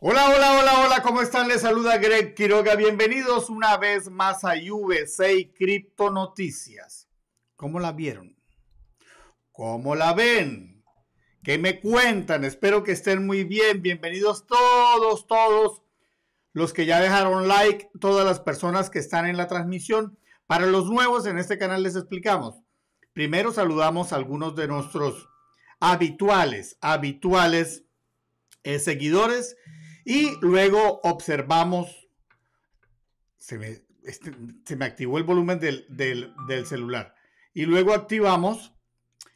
Hola, hola, hola, hola, ¿cómo están? Les saluda Greg Quiroga. Bienvenidos una vez más a UVC 6 Cripto Noticias. ¿Cómo la vieron? ¿Cómo la ven? ¿Qué me cuentan? Espero que estén muy bien. Bienvenidos todos, todos los que ya dejaron like, todas las personas que están en la transmisión. Para los nuevos en este canal les explicamos. Primero saludamos a algunos de nuestros habituales, habituales eh, seguidores y luego observamos, se me, este, activó el volumen del, del celular. Y luego activamos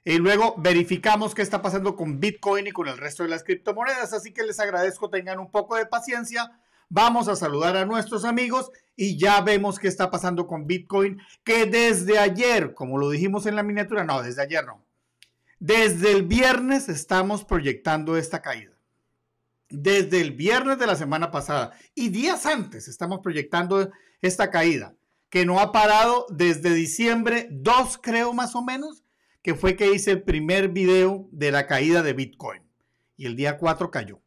y luego verificamos qué está pasando con Bitcoin y con el resto de las criptomonedas. Así que les agradezco, tengan un poco de paciencia. Vamos a saludar a nuestros amigos y ya vemos qué está pasando con Bitcoin, que desde ayer, como lo dijimos en la miniatura, no, desde ayer no. Desde el viernes estamos proyectando esta caída desde el viernes de la semana pasada y días antes estamos proyectando esta caída que no ha parado desde diciembre 2, creo más o menos, que fue que hice el primer video de la caída de Bitcoin. Y el día 4 cayó.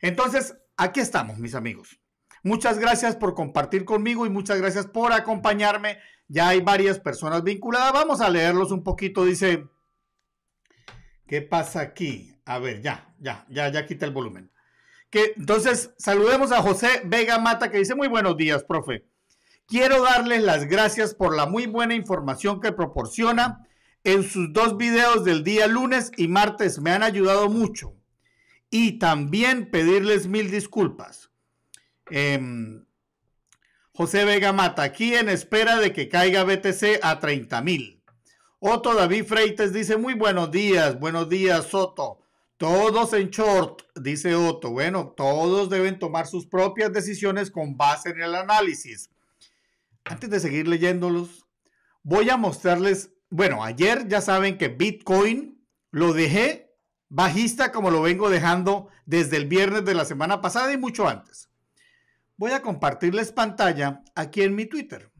Entonces, aquí estamos, mis amigos. Muchas gracias por compartir conmigo y muchas gracias por acompañarme. Ya hay varias personas vinculadas. Vamos a leerlos un poquito. Dice, ¿qué pasa aquí? A ver, ya, ya, ya, ya quita el volumen entonces, saludemos a José Vega Mata que dice muy buenos días, profe. Quiero darles las gracias por la muy buena información que proporciona en sus dos videos del día lunes y martes. Me han ayudado mucho. Y también pedirles mil disculpas. Em, José Vega Mata, aquí en espera de que caiga BTC a 30 mil. Otto David Freites dice, muy buenos días, buenos días Soto. Todos en short, dice Otto. Bueno, todos deben tomar sus propias decisiones con base en el análisis. Antes de seguir leyéndolos, voy a mostrarles, bueno, ayer ya saben que Bitcoin lo dejé bajista como lo vengo dejando desde el viernes de la semana pasada y mucho antes. Voy a compartirles pantalla aquí en mi Twitter.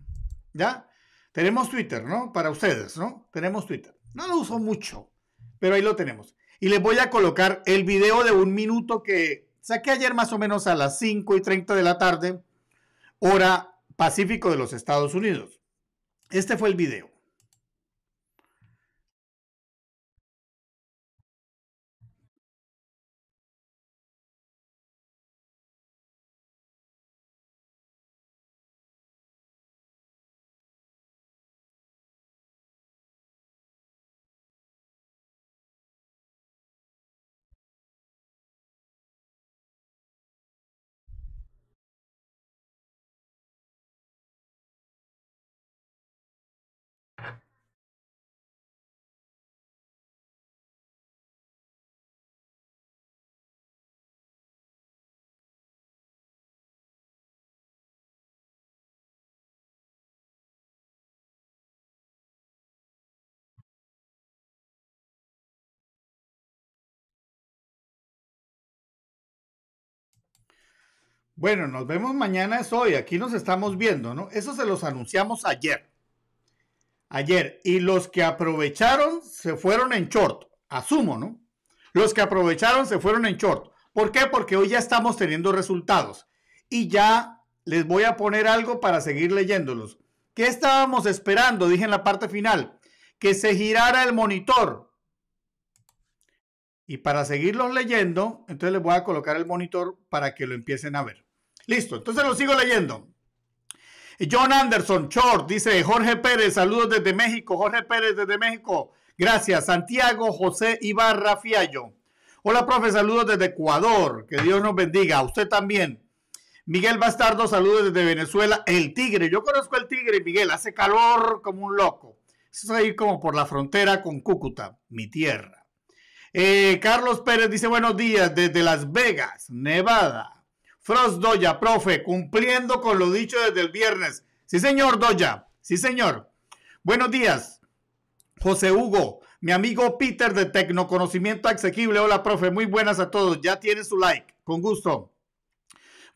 ¿Ya? Tenemos Twitter, ¿no? Para ustedes, ¿no? Tenemos Twitter. No lo uso mucho, pero ahí lo tenemos y les voy a colocar el video de un minuto que saqué ayer más o menos a las 5 y de la tarde, hora Pacífico de los Estados Unidos. Este fue el video. Bueno, nos vemos mañana, es hoy, aquí nos estamos viendo, ¿no? Eso se los anunciamos ayer. Ayer. Y los que aprovecharon se fueron en short, asumo, ¿no? Los que aprovecharon se fueron en short. ¿Por qué? Porque hoy ya estamos teniendo resultados. Y ya les voy a poner algo para seguir leyéndolos. ¿Qué estábamos esperando? Dije en la parte final, que se girara el monitor. Y para seguirlos leyendo, entonces les voy a colocar el monitor para que lo empiecen a ver. Listo, entonces lo sigo leyendo. John Anderson, short, dice Jorge Pérez, saludos desde México. Jorge Pérez desde México, gracias. Santiago José Ibarra Fiallo. Hola, profe, saludos desde Ecuador. Que Dios nos bendiga. A usted también. Miguel Bastardo, saludos desde Venezuela. El Tigre, yo conozco el Tigre, Miguel, hace calor como un loco. Eso es ahí como por la frontera con Cúcuta, mi tierra. Eh, Carlos Pérez dice buenos días desde Las Vegas, Nevada. Frost Doya, profe, cumpliendo con lo dicho desde el viernes. Sí, señor Doya, sí, señor. Buenos días, José Hugo, mi amigo Peter de Tecnoconocimiento Asequible. Hola, profe, muy buenas a todos. Ya tiene su like, con gusto.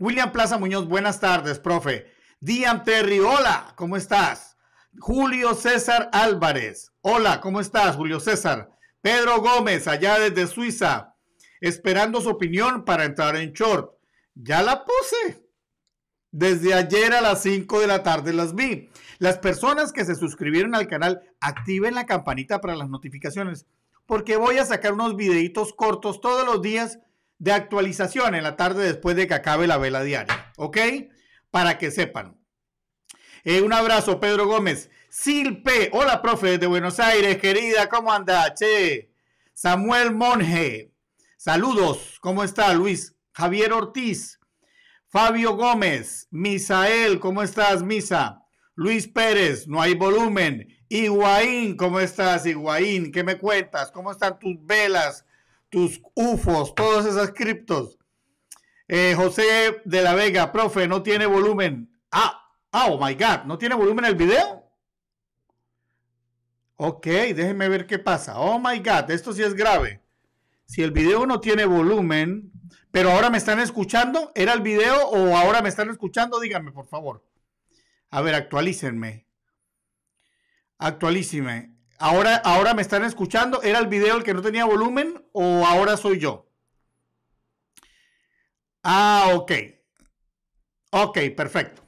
William Plaza Muñoz, buenas tardes, profe. Dian Terry, hola, ¿cómo estás? Julio César Álvarez, hola, ¿cómo estás, Julio César? Pedro Gómez, allá desde Suiza, esperando su opinión para entrar en short. Ya la puse. Desde ayer a las 5 de la tarde las vi. Las personas que se suscribieron al canal, activen la campanita para las notificaciones, porque voy a sacar unos videitos cortos todos los días de actualización en la tarde después de que acabe la vela diaria, ¿ok? Para que sepan. Eh, un abrazo, Pedro Gómez. Silpe, hola, profe, desde Buenos Aires, querida, ¿cómo anda? Che, Samuel Monge, saludos, ¿cómo está, Luis? Javier Ortiz, Fabio Gómez, Misael, ¿cómo estás, Misa? Luis Pérez, no hay volumen. Higuaín, ¿cómo estás, Higuaín? ¿Qué me cuentas? ¿Cómo están tus velas, tus UFOs, todos esas criptos? Eh, José de la Vega, profe, no tiene volumen. Ah, ah, oh my God, ¿no tiene volumen el video? Ok, déjenme ver qué pasa. Oh my God, esto sí es grave. Si el video no tiene volumen, pero ahora me están escuchando. ¿Era el video o ahora me están escuchando? Díganme, por favor. A ver, actualícenme. Actualíceme. Ahora, ahora me están escuchando. ¿Era el video el que no tenía volumen o ahora soy yo? Ah, ok. Ok, perfecto.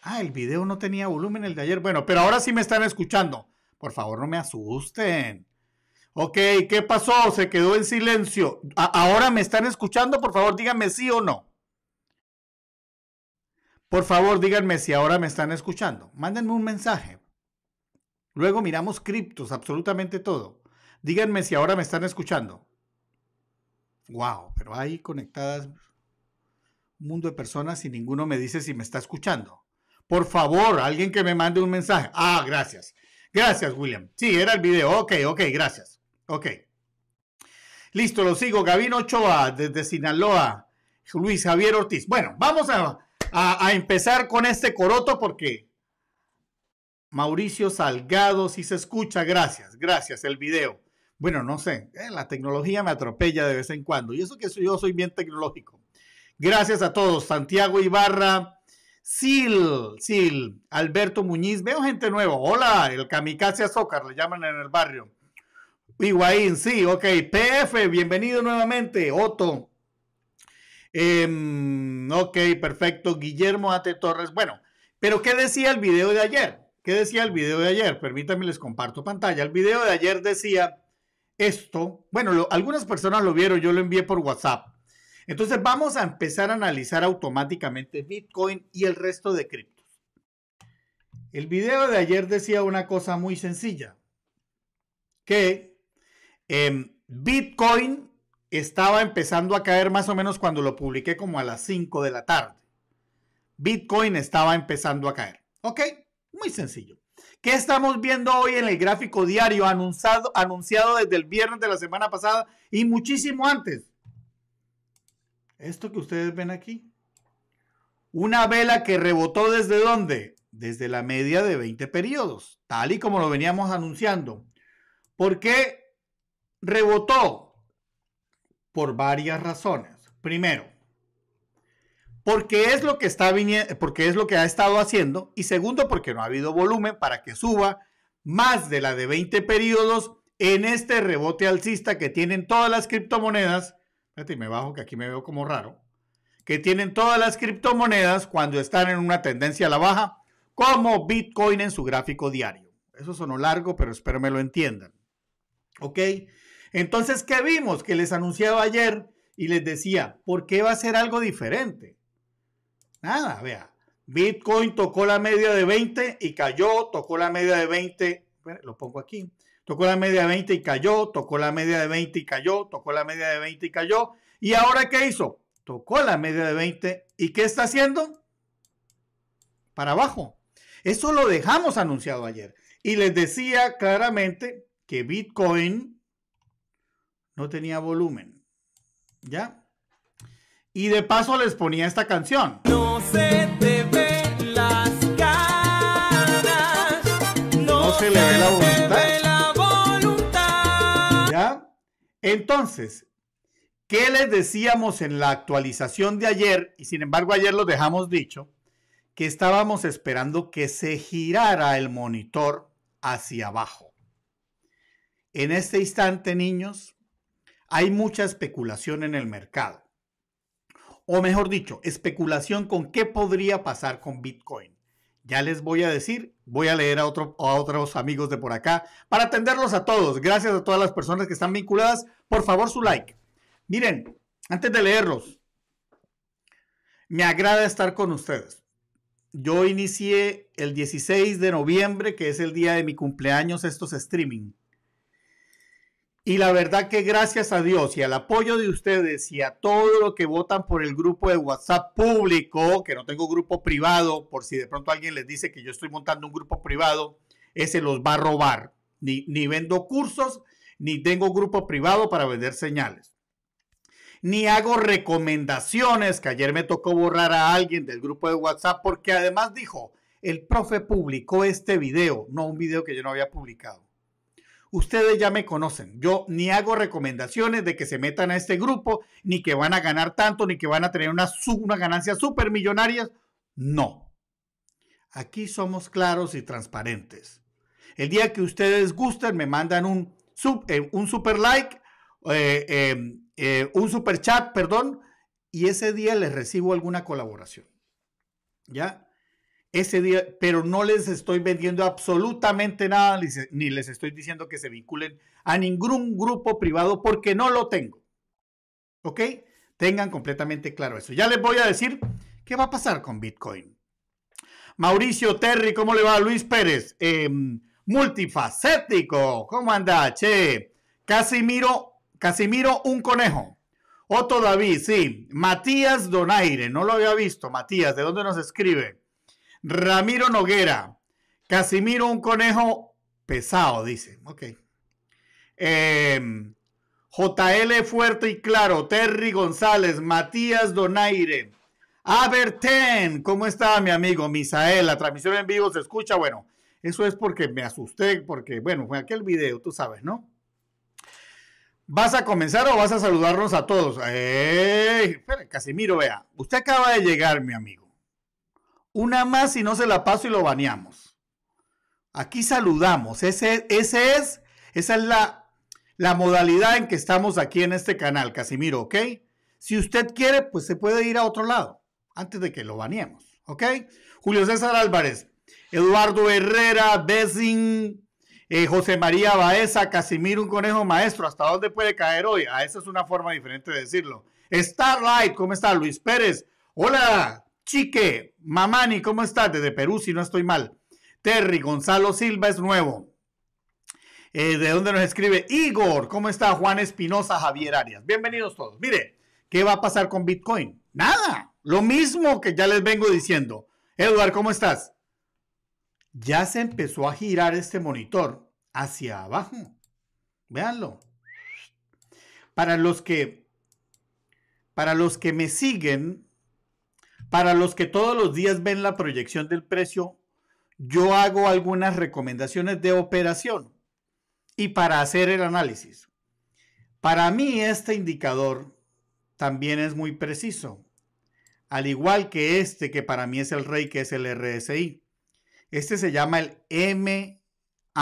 Ah, el video no tenía volumen el de ayer. Bueno, pero ahora sí me están escuchando. Por favor, no me asusten. Ok, ¿qué pasó? Se quedó en silencio. ahora me están escuchando, por favor, díganme sí o no. Por favor, díganme si ahora me están escuchando. Mándenme un mensaje. Luego miramos criptos, absolutamente todo. Díganme si ahora me están escuchando. Wow, pero hay conectadas un mundo de personas y ninguno me dice si me está escuchando. Por favor, alguien que me mande un mensaje. Ah, gracias. Gracias, William. Sí, era el video. Ok, ok, gracias. Ok. Listo, lo sigo. Gabino Ochoa, desde Sinaloa. Luis Javier Ortiz. Bueno, vamos a, empezar con este coroto porque Mauricio Salgado, si se escucha, gracias, gracias, el video. Bueno, no sé, eh, la tecnología me atropella de vez en cuando. Y eso que soy, yo soy bien tecnológico. Gracias a todos. Santiago Ibarra, Sil, Sil, Alberto Muñiz. Veo gente nueva. Hola, el kamikaze azócar, le llaman en el barrio. Higuaín, sí, ok. PF, bienvenido nuevamente, Otto. Em, ok, perfecto. Guillermo Ate Torres. Bueno, pero ¿qué decía el video de ayer? ¿Qué decía el video de ayer? Permítanme, les comparto pantalla. El video de ayer decía esto. Bueno, algunas personas lo vieron, yo lo envié por WhatsApp. Entonces vamos a empezar a analizar automáticamente Bitcoin y el resto de criptos. El video de ayer decía una cosa muy sencilla, que Em, Bitcoin estaba empezando a caer más o menos cuando lo publiqué como a las 5 de la tarde. Bitcoin estaba empezando a caer. ¿Ok? Muy sencillo. ¿Qué estamos viendo hoy en el gráfico diario anunciado, anunciado desde el viernes de la semana pasada y muchísimo antes? Esto que ustedes ven aquí. Una vela que rebotó desde dónde? Desde la media de 20 periodos, tal y como lo veníamos anunciando. ¿Por qué rebotó por varias razones. Primero, porque es lo que está viniendo, porque es lo que ha estado haciendo y segundo, porque no ha habido volumen para que suba más de la de 20 periodos en este rebote alcista que tienen todas las criptomonedas. Espérate, me bajo que aquí me veo como raro. Que tienen todas las criptomonedas cuando están en una tendencia a la baja, como Bitcoin en su gráfico diario. Eso sonó largo, pero espero me lo entiendan. ¿Ok? Entonces, ¿qué vimos? Que les anunciaba ayer y les decía, ¿por qué va a ser algo diferente? Nada, vea. Bitcoin tocó la media de 20 y cayó, tocó la media de 20, lo pongo aquí, tocó la media de 20 y cayó, tocó la media de 20 y cayó, tocó la media de 20 y cayó. ¿Y ahora qué hizo? Tocó la media de 20 y ¿qué está haciendo? Para abajo. Eso lo dejamos anunciado ayer. Y les decía claramente que Bitcoin no tenía volumen. ¿Ya? Y de paso les ponía esta canción. No se te ve las caras. No, se, le ve la voluntad. ¿Ya? Entonces, ¿qué les decíamos en la actualización de ayer? Y sin embargo, ayer lo dejamos dicho que estábamos esperando que se girara el monitor hacia abajo. En este instante, niños, hay mucha especulación en el mercado. O mejor dicho, especulación con qué podría pasar con Bitcoin. Ya les voy a decir, voy a leer a, otros amigos de por acá para atenderlos a todos. Gracias a todas las personas que están vinculadas. Por favor, su like. Miren, antes de leerlos, me agrada estar con ustedes. Yo inicié el 16 de noviembre, que es el día de mi cumpleaños, estos streaming. Y la verdad que gracias a Dios y al apoyo de ustedes y a todo lo que votan por el grupo de WhatsApp público, que no tengo grupo privado, por si de pronto alguien les dice que yo estoy montando un grupo privado, ese los va a robar. Ni, ni vendo cursos, ni tengo grupo privado para vender señales. Ni hago recomendaciones, que ayer me tocó borrar a alguien del grupo de WhatsApp porque además dijo, el profe publicó este video, no un video que yo no había publicado. Ustedes ya me conocen. Yo ni hago recomendaciones de que se metan a este grupo, ni que van a ganar tanto, ni que van a tener unas una ganancias súper millonarias. No. Aquí somos claros y transparentes. El día que ustedes gusten, me mandan un, eh, un super like, eh, em, eh, un super chat, perdón, y ese día les recibo alguna colaboración. ¿Ya? ese día, pero no les estoy vendiendo absolutamente nada, ni les estoy diciendo que se vinculen a ningún grupo privado porque no lo tengo. ¿Ok? Tengan completamente claro eso. Ya les voy a decir qué va a pasar con Bitcoin. Mauricio Terry, ¿cómo le va? Luis Pérez, em, multifacético, ¿cómo anda? Che, Casimiro, Casimiro, un conejo. Otto David, sí. Matías Donaire, no lo había visto. Matías, ¿de dónde nos escribe? Ramiro Noguera. Casimiro, un conejo pesado, dice. Ok. Em, JL Fuerte y Claro, Terry González, Matías Donaire, Aberten, ¿cómo está mi amigo Misael? La transmisión en vivo se escucha, bueno, eso es porque me asusté, porque bueno, fue aquel video, tú sabes, ¿no? ¿Vas a comenzar o vas a saludarnos a todos? ¡Ey! Eh, Casimiro, vea, usted acaba de llegar, mi amigo. Una más y no se la paso y lo baneamos. Aquí saludamos. Ese, ese es, esa es la, la modalidad en que estamos aquí en este canal, Casimiro, ¿ok? Si usted quiere, pues se puede ir a otro lado antes de que lo baneemos, ¿ok? Julio César Álvarez, Eduardo Herrera, Bessing. Eh, José María Baeza, Casimiro, un conejo maestro, ¿hasta dónde puede caer hoy? Ah, esa es una forma diferente de decirlo. Starlight, ¿cómo está? Luis Pérez, hola, Chique, Mamani, ¿cómo estás? Desde Perú, si no estoy mal. Terry, Gonzalo Silva es nuevo. Eh, ¿De dónde nos escribe? Igor, ¿cómo está? Juan Espinosa, Javier Arias. Bienvenidos todos. Mire, ¿qué va a pasar con Bitcoin? Nada. Lo mismo que ya les vengo diciendo. Eduard, ¿cómo estás? Ya se empezó a girar este monitor hacia abajo. Véanlo. Para los que, para los que me siguen para los que todos los días ven la proyección del precio, yo hago algunas recomendaciones de operación y para hacer el análisis. Para mí este indicador también es muy preciso, al igual que este que para mí es el rey, que es el RSI. Este se llama el MACD.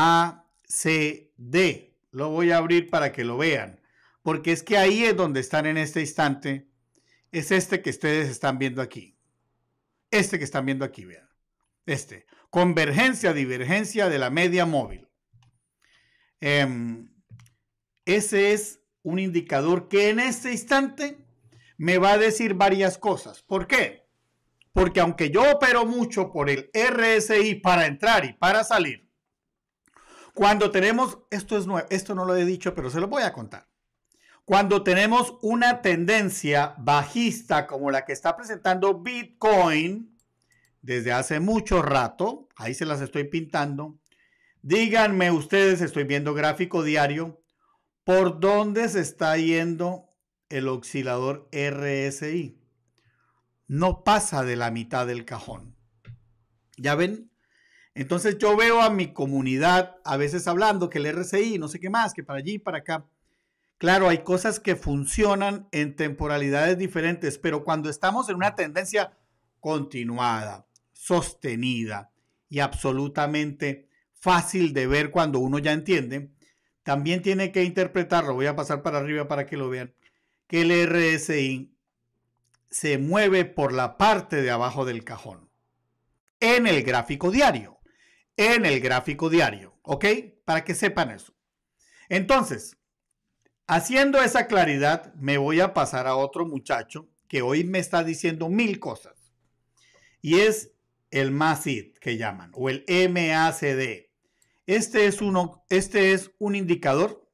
Lo voy a abrir para que lo vean, porque es que ahí es donde están en este instante. Es este que ustedes están viendo aquí. Este que están viendo aquí, vean. Este. Convergencia, divergencia de la media móvil. Em, ese es un indicador que en este instante me va a decir varias cosas. ¿Por qué? Porque aunque yo opero mucho por el RSI para entrar y para salir, cuando tenemos, esto es esto no lo he dicho, pero se lo voy a contar. Cuando tenemos una tendencia bajista como la que está presentando Bitcoin desde hace mucho rato, ahí se las estoy pintando, díganme ustedes, estoy viendo gráfico diario, por dónde se está yendo el oscilador RSI. No pasa de la mitad del cajón. ¿Ya ven? Entonces yo veo a mi comunidad a veces hablando que el RSI, no sé qué más, que para allí, para acá. Claro, hay cosas que funcionan en temporalidades diferentes, pero cuando estamos en una tendencia continuada, sostenida y absolutamente fácil de ver cuando uno ya entiende, también tiene que interpretarlo. Voy a pasar para arriba para que lo vean. Que el RSI se mueve por la parte de abajo del cajón. En el gráfico diario. En el gráfico diario. ¿Ok? Para que sepan eso. Entonces, Haciendo esa claridad, me voy a pasar a otro muchacho que hoy me está diciendo mil cosas. Y es el MACID que llaman, o el MACD. Este es, uno, este es un indicador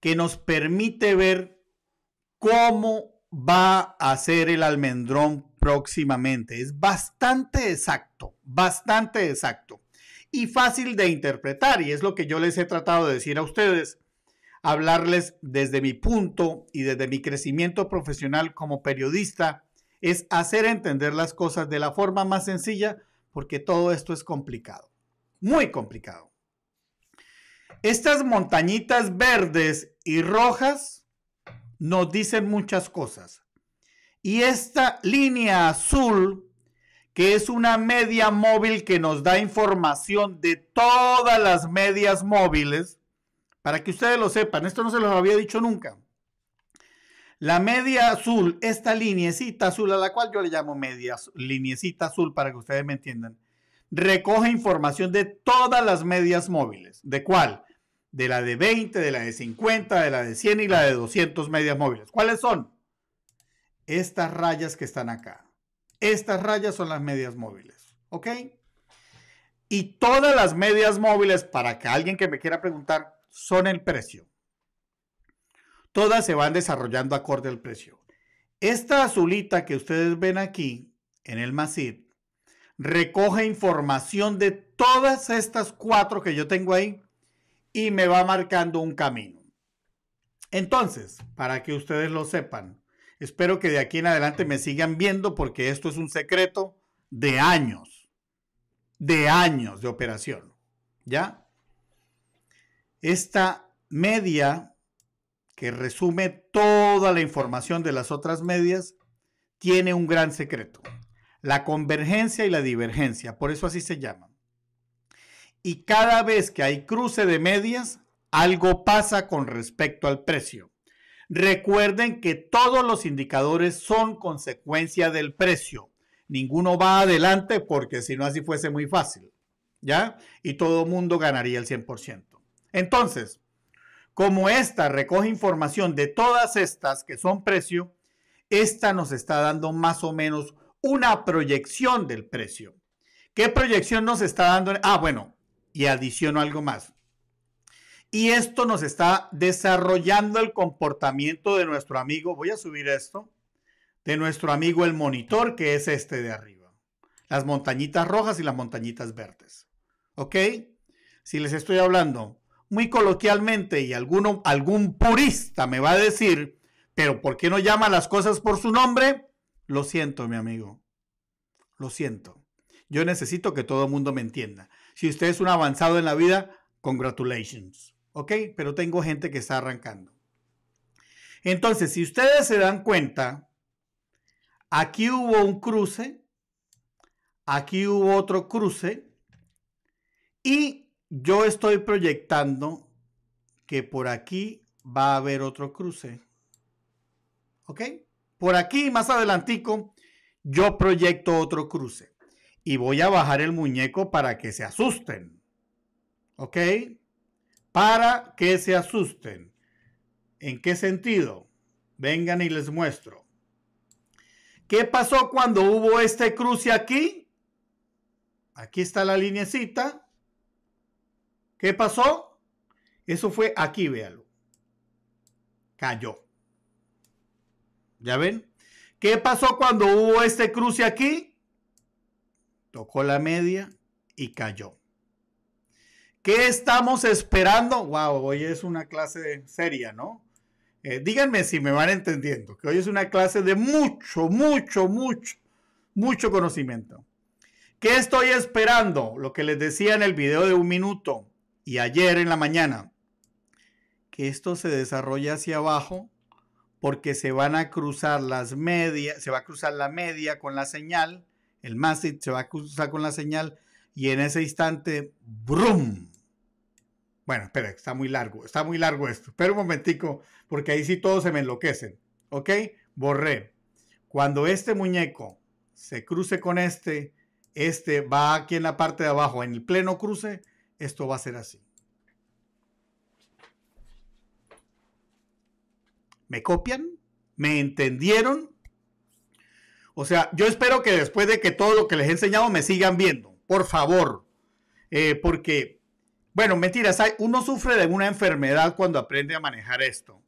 que nos permite ver cómo va a ser el almendrón próximamente. Es bastante exacto, bastante exacto y fácil de interpretar. Y es lo que yo les he tratado de decir a ustedes hablarles desde mi punto y desde mi crecimiento profesional como periodista es hacer entender las cosas de la forma más sencilla porque todo esto es complicado, muy complicado. Estas montañitas verdes y rojas nos dicen muchas cosas. Y esta línea azul, que es una media móvil que nos da información de todas las medias móviles, para que ustedes lo sepan, esto no se los había dicho nunca. La media azul, esta liniecita azul a la cual yo le llamo media azul para que ustedes me entiendan, recoge información de todas las medias móviles. ¿De cuál? De la de 20, de la de 50, de la de 100 y la de 200 medias móviles. ¿Cuáles son? Estas rayas que están acá. Estas rayas son las medias móviles. ¿Ok? Y todas las medias móviles, para que alguien que me quiera preguntar, son el precio. Todas se van desarrollando acorde al precio. Esta azulita que ustedes ven aquí en el MACID, recoge información de todas estas cuatro que yo tengo ahí y me va marcando un camino. Entonces, para que ustedes lo sepan, espero que de aquí en adelante me sigan viendo porque esto es un secreto de años, de años de operación. ¿Ya? Esta media, que resume toda la información de las otras medias, tiene un gran secreto. La convergencia y la divergencia, por eso así se llaman. Y cada vez que hay cruce de medias, algo pasa con respecto al precio. Recuerden que todos los indicadores son consecuencia del precio. Ninguno va adelante porque si no así fuese muy fácil. ¿Ya? Y todo mundo ganaría el 100%. Entonces, como esta recoge información de todas estas que son precio, esta nos está dando más o menos una proyección del precio. ¿Qué proyección nos está dando? Ah, bueno, y adiciono algo más. Y esto nos está desarrollando el comportamiento de nuestro amigo, voy a subir esto, de nuestro amigo el monitor, que es este de arriba. Las montañitas rojas y las montañitas verdes. ¿Ok? Si les estoy hablando muy coloquialmente y alguno, algún purista me va a decir, pero ¿por qué no llama las cosas por su nombre? Lo siento, mi amigo. Lo siento. Yo necesito que todo el mundo me entienda. Si usted es un avanzado en la vida, congratulations. ¿Ok? Pero tengo gente que está arrancando. Entonces, si ustedes se dan cuenta, aquí hubo un cruce, aquí hubo otro cruce y yo estoy proyectando que por aquí va a haber otro cruce. ¿Ok? Por aquí, más adelantico, yo proyecto otro cruce. Y voy a bajar el muñeco para que se asusten. ¿Ok? Para que se asusten. ¿En qué sentido? Vengan y les muestro. ¿Qué pasó cuando hubo este cruce aquí? Aquí está la linecita ¿Qué pasó? Eso fue aquí, véalo. Cayó. ¿Ya ven? ¿Qué pasó cuando hubo este cruce aquí? Tocó la media y cayó. ¿Qué estamos esperando? Wow, hoy es una clase seria, ¿no? Eh, díganme si me van entendiendo, que hoy es una clase de mucho, mucho, mucho, mucho conocimiento. ¿Qué estoy esperando? Lo que les decía en el video de un minuto y ayer en la mañana, que esto se desarrolla hacia abajo porque se van a cruzar las medias, se va a cruzar la media con la señal, el Mastit se va a cruzar con la señal y en ese instante, ¡brum! Bueno, espera, está muy largo, está muy largo esto. Espera un momentico, porque ahí sí todos se me enloquecen. ¿Ok? Borré. Cuando este muñeco se cruce con este, este va aquí en la parte de abajo, en el pleno cruce, esto va a ser así. ¿Me copian? ¿Me entendieron? O sea, yo espero que después de que todo lo que les he enseñado me sigan viendo, por favor. Eh, porque, bueno, mentiras, hay, uno sufre de una enfermedad cuando aprende a manejar esto.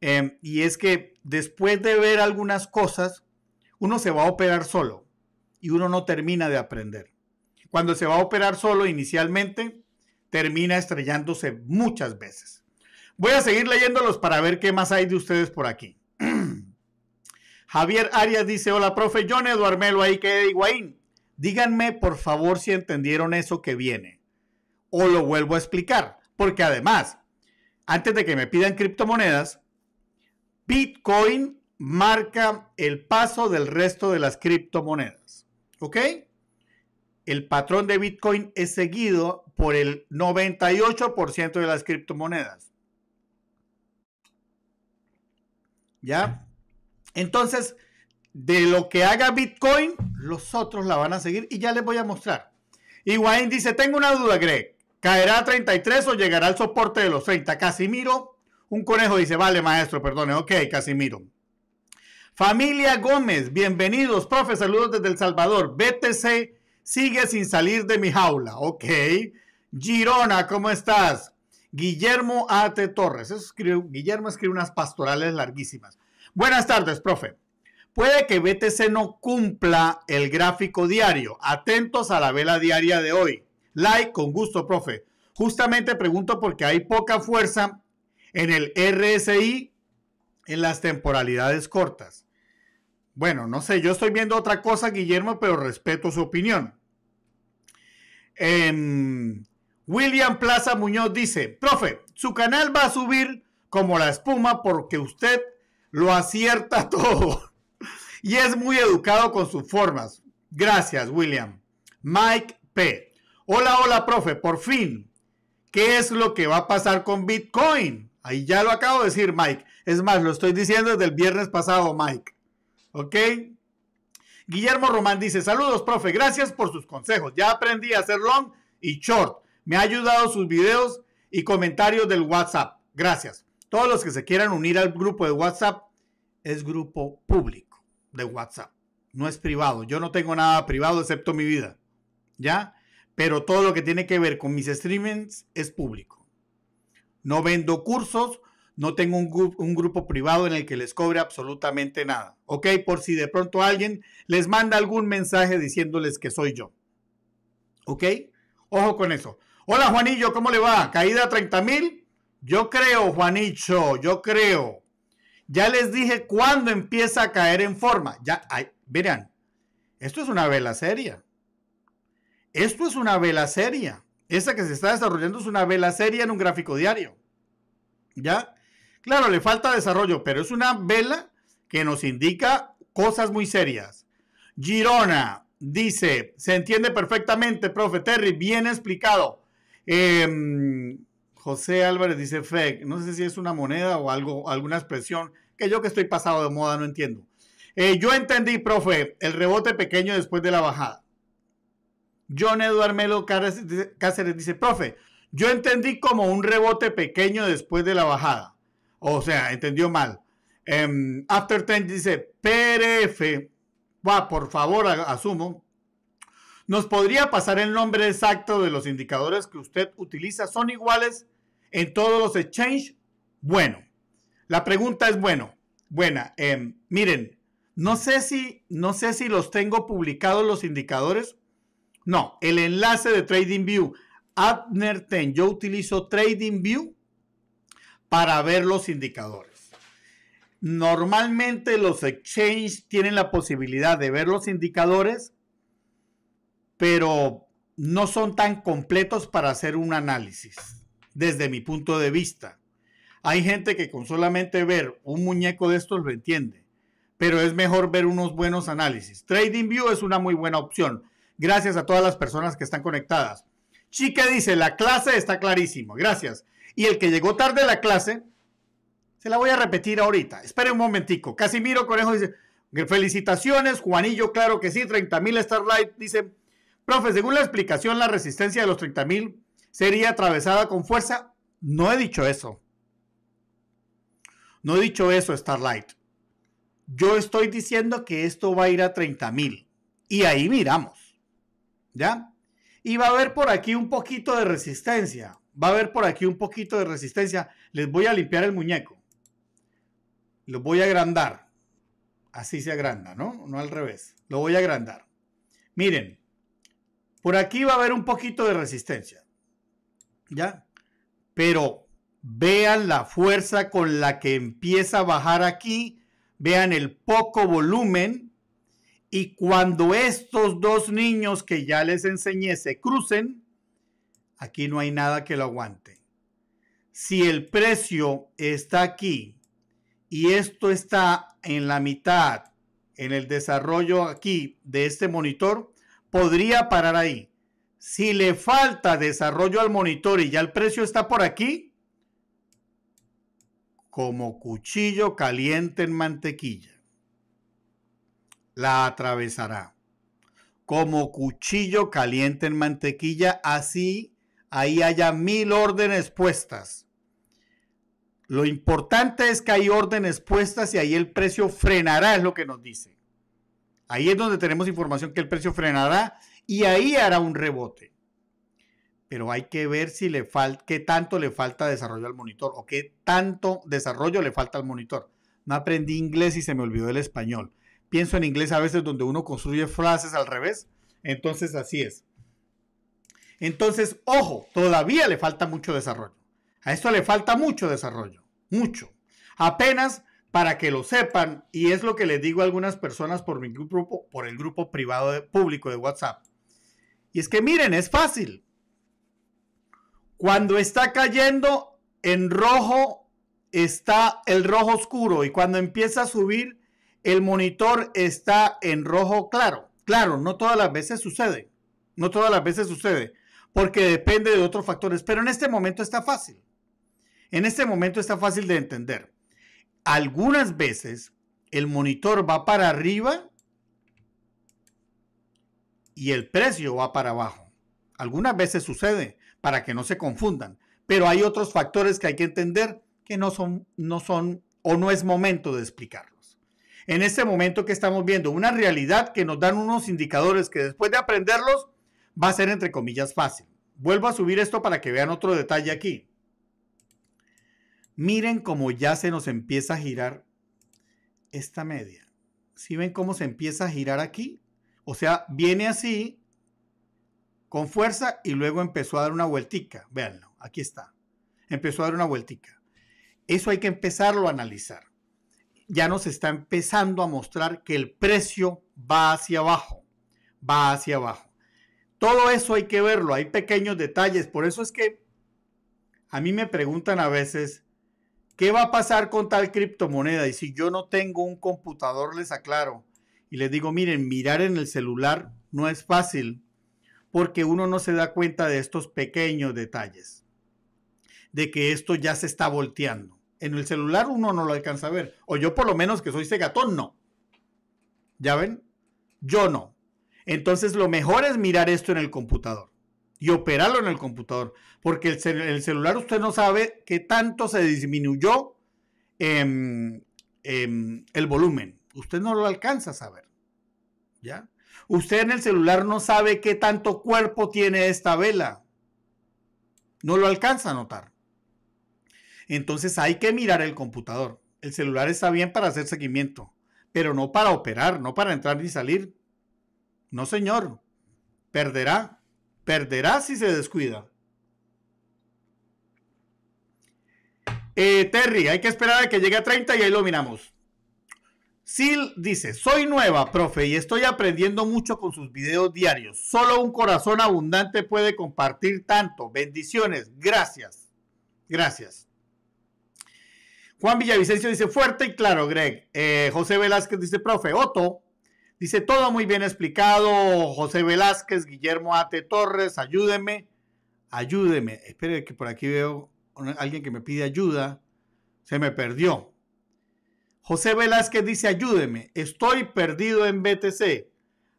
Em, y es que después de ver algunas cosas, uno se va a operar solo y uno no termina de aprender. Cuando se va a operar solo inicialmente, termina estrellándose muchas veces. Voy a seguir leyéndolos para ver qué más hay de ustedes por aquí. Javier Arias dice, hola, profe John Eduardo Melo, ahí que Higuaín. Díganme, por favor, si entendieron eso que viene. O lo vuelvo a explicar. Porque además, antes de que me pidan criptomonedas, Bitcoin marca el paso del resto de las criptomonedas. ¿Ok? el patrón de Bitcoin es seguido por el 98% de las criptomonedas. ¿Ya? Entonces, de lo que haga Bitcoin, los otros la van a seguir y ya les voy a mostrar. Wayne dice, tengo una duda, Greg. ¿Caerá a 33 o llegará al soporte de los 30? Casimiro, un conejo dice, vale, maestro, perdone. Ok, Casimiro. Familia Gómez, bienvenidos, profe, saludos desde El Salvador. BTC sigue sin salir de mi jaula. Ok. Girona, ¿cómo estás? Guillermo A.T. Torres. Guillermo escribe unas pastorales larguísimas. Buenas tardes, profe. Puede que BTC no cumpla el gráfico diario. Atentos a la vela diaria de hoy. Like con gusto, profe. Justamente pregunto porque hay poca fuerza en el RSI en las temporalidades cortas. Bueno, no sé, yo estoy viendo otra cosa, Guillermo, pero respeto su opinión. William Plaza Muñoz dice, profe, su canal va a subir como la espuma porque usted lo acierta todo y es muy educado con sus formas. Gracias, William. Mike P. Hola, hola, profe, por fin. ¿Qué es lo que va a pasar con Bitcoin? Ahí ya lo acabo de decir, Mike. Es más, lo estoy diciendo desde el viernes pasado, Mike. ¿Ok? Guillermo Román dice, saludos, profe, gracias por sus consejos. Ya aprendí a hacer long y short. Me ha ayudado sus videos y comentarios del WhatsApp. Gracias. Todos los que se quieran unir al grupo de WhatsApp, es grupo público de WhatsApp. No es privado. Yo no tengo nada privado excepto mi vida. ¿Ya? Pero todo lo que tiene que ver con mis streamings es público. No vendo cursos, no tengo un, grupo privado en el que les cobre absolutamente nada, ¿ok? Por si de pronto alguien les manda algún mensaje diciéndoles que soy yo, ¿ok? Ojo con eso. Hola Juanillo, ¿cómo le va? ¿Caída a 30 mil? Yo creo, Juanicho, yo creo. Ya les dije cuándo empieza a caer en forma. Ya, ay, verán, esto es una vela seria. Esto es una vela seria. Esa que se está desarrollando es una vela seria en un gráfico diario. ¿Ya? Claro, le falta desarrollo, pero es una vela que nos indica cosas muy serias. Girona dice, se entiende perfectamente, profe Terry, bien explicado. Em, José Álvarez dice no sé si es una moneda o algo, alguna expresión que yo que estoy pasado de moda no entiendo. Eh, yo entendí, profe, el rebote pequeño después de la bajada. John Eduardo Melo Cáceres dice, profe, yo entendí como un rebote pequeño después de la bajada. O sea, entendió mal. Em, After 10 dice, PRF, va, por favor, asumo. ¿Nos podría pasar el nombre exacto de los indicadores que usted utiliza? ¿Son iguales en todos los exchanges? Bueno, la pregunta es bueno, buena. Em, miren, no sé, si, no sé si los tengo publicados los indicadores. No, el enlace de TradingView. Abner 10, yo utilizo TradingView para ver los indicadores. Normalmente los exchanges tienen la posibilidad de ver los indicadores, pero no son tan completos para hacer un análisis, desde mi punto de vista. Hay gente que con solamente ver un muñeco de estos lo entiende, pero es mejor ver unos buenos análisis. TradingView es una muy buena opción. Gracias a todas las personas que están conectadas. Chica dice, la clase está clarísima. Gracias. Y el que llegó tarde a la clase, se la voy a repetir ahorita. Espere un momentico. Casimiro Conejo dice, felicitaciones. Juanillo, claro que sí, 30 mil Starlight. Dice, profe, según la explicación, la resistencia de los 30.000 mil sería atravesada con fuerza. No he dicho eso. No he dicho eso, Starlight. Yo estoy diciendo que esto va a ir a 30 mil. Y ahí miramos. ¿Ya? Y va a haber por aquí un poquito de resistencia va a haber por aquí un poquito de resistencia. Les voy a limpiar el muñeco. Lo voy a agrandar. Así se agranda, ¿no? No al revés. Lo voy a agrandar. Miren, por aquí va a haber un poquito de resistencia. ¿Ya? Pero vean la fuerza con la que empieza a bajar aquí. Vean el poco volumen. Y cuando estos dos niños que ya les enseñé se crucen, Aquí no hay nada que lo aguante. Si el precio está aquí y esto está en la mitad, en el desarrollo aquí de este monitor, podría parar ahí. Si le falta desarrollo al monitor y ya el precio está por aquí, como cuchillo caliente en mantequilla, la atravesará. Como cuchillo caliente en mantequilla, así ahí haya mil órdenes puestas. Lo importante es que hay órdenes puestas y ahí el precio frenará, es lo que nos dice. Ahí es donde tenemos información que el precio frenará y ahí hará un rebote. Pero hay que ver si le falta, qué tanto le falta desarrollo al monitor o qué tanto desarrollo le falta al monitor. No aprendí inglés y se me olvidó el español. Pienso en inglés a veces donde uno construye frases al revés. Entonces así es. Entonces, ojo, todavía le falta mucho desarrollo. A esto le falta mucho desarrollo, mucho. Apenas para que lo sepan, y es lo que les digo a algunas personas por mi grupo, por el grupo privado de, público de WhatsApp. Y es que miren, es fácil. Cuando está cayendo en rojo, está el rojo oscuro. Y cuando empieza a subir, el monitor está en rojo claro. Claro, no todas las veces sucede. No todas las veces sucede porque depende de otros factores, pero en este momento está fácil. En este momento está fácil de entender. Algunas veces el monitor va para arriba y el precio va para abajo. Algunas veces sucede para que no se confundan, pero hay otros factores que hay que entender que no son, no son o no es momento de explicarlos. En este momento que estamos viendo una realidad que nos dan unos indicadores que después de aprenderlos va a ser entre comillas fácil. Vuelvo a subir esto para que vean otro detalle aquí. Miren cómo ya se nos empieza a girar esta media. Si ven cómo se empieza a girar aquí? O sea, viene así con fuerza y luego empezó a dar una vueltica. Veanlo, aquí está. Empezó a dar una vueltica. Eso hay que empezarlo a analizar. Ya nos está empezando a mostrar que el precio va hacia abajo. Va hacia abajo. Todo eso hay que verlo, hay pequeños detalles. Por eso es que a mí me preguntan a veces, ¿qué va a pasar con tal criptomoneda? Y si yo no tengo un computador, les aclaro. Y les digo, miren, mirar en el celular no es fácil porque uno no se da cuenta de estos pequeños detalles, de que esto ya se está volteando. En el celular uno no lo alcanza a ver, o yo por lo menos que soy cegatón, no. ¿Ya ven? Yo no. Entonces lo mejor es mirar esto en el computador y operarlo en el computador, porque el, celular usted no sabe qué tanto se disminuyó em, em, el volumen. Usted no lo alcanza a saber. ¿Ya? Usted en el celular no sabe qué tanto cuerpo tiene esta vela. No lo alcanza a notar. Entonces hay que mirar el computador. El celular está bien para hacer seguimiento, pero no para operar, no para entrar ni salir. No, señor. Perderá. Perderá si se descuida. Eh, Terry, hay que esperar a que llegue a 30 y ahí lo miramos. Sil dice, soy nueva, profe, y estoy aprendiendo mucho con sus videos diarios. Solo un corazón abundante puede compartir tanto. Bendiciones, gracias. Gracias. Juan Villavicencio dice, fuerte y claro, Greg. Eh, José Velázquez dice, profe, Otto Dice, todo muy bien explicado, José Velázquez, Guillermo Ate Torres, ayúdeme, ayúdeme. Espere que por aquí veo alguien que me pide ayuda. Se me perdió. José Velázquez dice, ayúdeme, estoy perdido en BTC.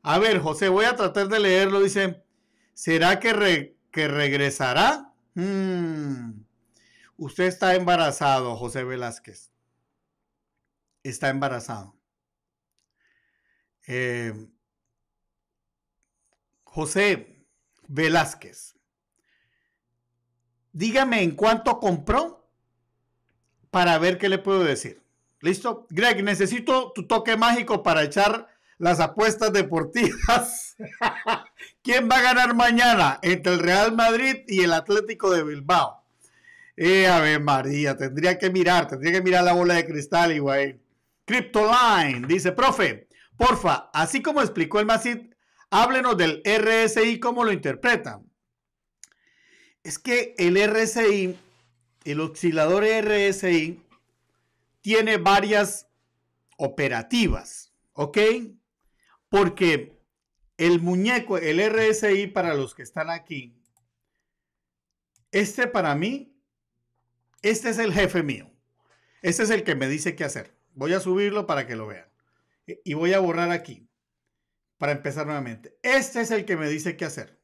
A ver, José, voy a tratar de leerlo. Dice, ¿será que, que regresará? Hmm. Usted está embarazado, José Velázquez. Está embarazado. Em, José Velázquez, dígame en cuánto compró para ver qué le puedo decir. ¿Listo? Greg, necesito tu toque mágico para echar las apuestas deportivas. ¿Quién va a ganar mañana entre el Real Madrid y el Atlético de Bilbao? Eh, a ver, María, tendría que mirar, tendría que mirar la bola de cristal, igual. Cryptoline, dice, profe, Porfa, así como explicó el Masit, háblenos del RSI, cómo lo interpretan. Es que el RSI, el oscilador RSI, tiene varias operativas, ¿ok? Porque el muñeco, el RSI para los que están aquí, este para mí, este es el jefe mío. Este es el que me dice qué hacer. Voy a subirlo para que lo vean. Eh, y voy a borrar aquí para empezar nuevamente. Este es el que me dice qué hacer.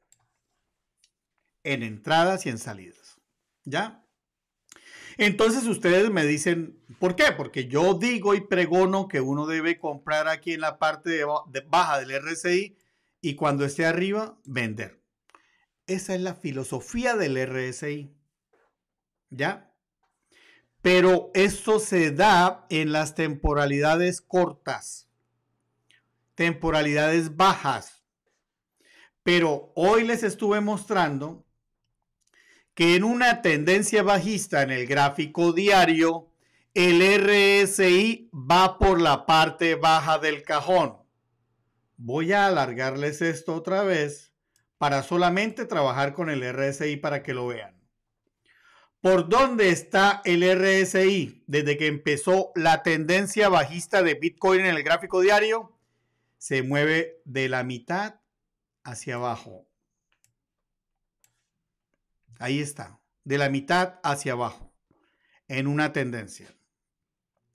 En entradas y en salidas. ¿Ya? Entonces ustedes me dicen, ¿por qué? Porque yo digo y pregono que uno debe comprar aquí en la parte de, baja del RSI y cuando esté arriba, vender. Esa es la filosofía del RSI. ¿Ya? Pero esto se da en las temporalidades cortas temporalidades bajas. Pero hoy les estuve mostrando que en una tendencia bajista en el gráfico diario, el RSI va por la parte baja del cajón. Voy a alargarles esto otra vez para solamente trabajar con el RSI para que lo vean. ¿Por dónde está el RSI desde que empezó la tendencia bajista de Bitcoin en el gráfico diario? se mueve de la mitad hacia abajo. Ahí está, de la mitad hacia abajo, en una tendencia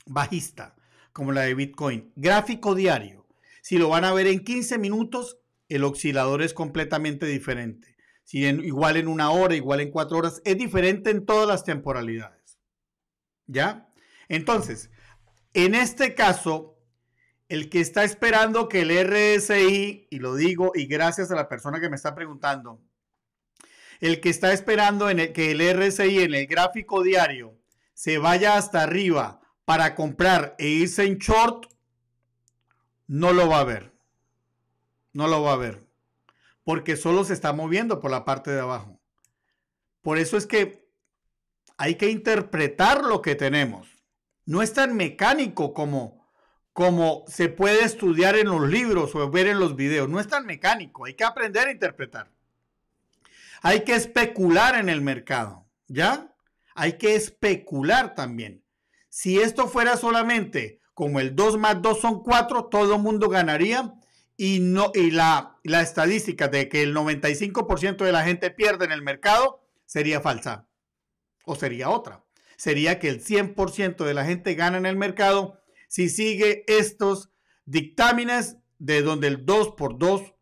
bajista, como la de Bitcoin. Gráfico diario. Si lo van a ver en 15 minutos, el oscilador es completamente diferente. Si igual en una hora, igual en cuatro horas, es diferente en todas las temporalidades. ¿Ya? Entonces, en este caso, el que está esperando que el RSI, y lo digo, y gracias a la persona que me está preguntando, el que está esperando en que el RSI en el gráfico diario se vaya hasta arriba para comprar e irse en short, no lo va a ver. No lo va a ver. Porque solo se está moviendo por la parte de abajo. Por eso es que hay que interpretar lo que tenemos. No es tan mecánico como como se puede estudiar en los libros o ver en los videos. No es tan mecánico, hay que aprender a interpretar. Hay que especular en el mercado, ¿ya? Hay que especular también. Si esto fuera solamente como el 2 más 2 son 4, todo el mundo ganaría y, no, y la, la estadística de que el 95% de la gente pierde en el mercado sería falsa o sería otra. Sería que el 100% de la gente gana en el mercado si sigue estos dictámenes de donde el 2 por 2,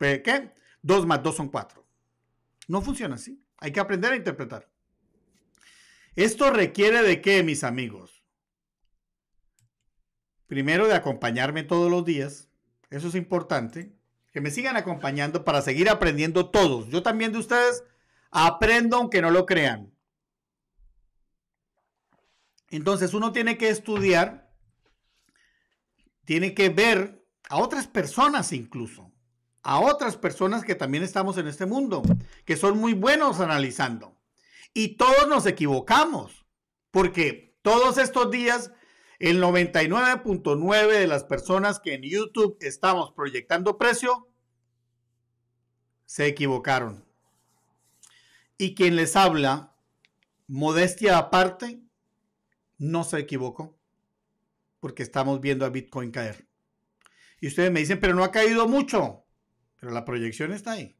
¿qué? 2 más 2 son 4. No funciona así. Hay que aprender a interpretar. Esto requiere de qué, mis amigos? Primero de acompañarme todos los días. Eso es importante. Que me sigan acompañando para seguir aprendiendo todos. Yo también de ustedes aprendo aunque no lo crean. Entonces uno tiene que estudiar tiene que ver a otras personas incluso, a otras personas que también estamos en este mundo, que son muy buenos analizando. Y todos nos equivocamos, porque todos estos días el 99.9 de las personas que en YouTube estamos proyectando precio se equivocaron. Y quien les habla, modestia aparte, no se equivocó porque estamos viendo a Bitcoin caer. Y ustedes me dicen, pero no ha caído mucho. Pero la proyección está ahí.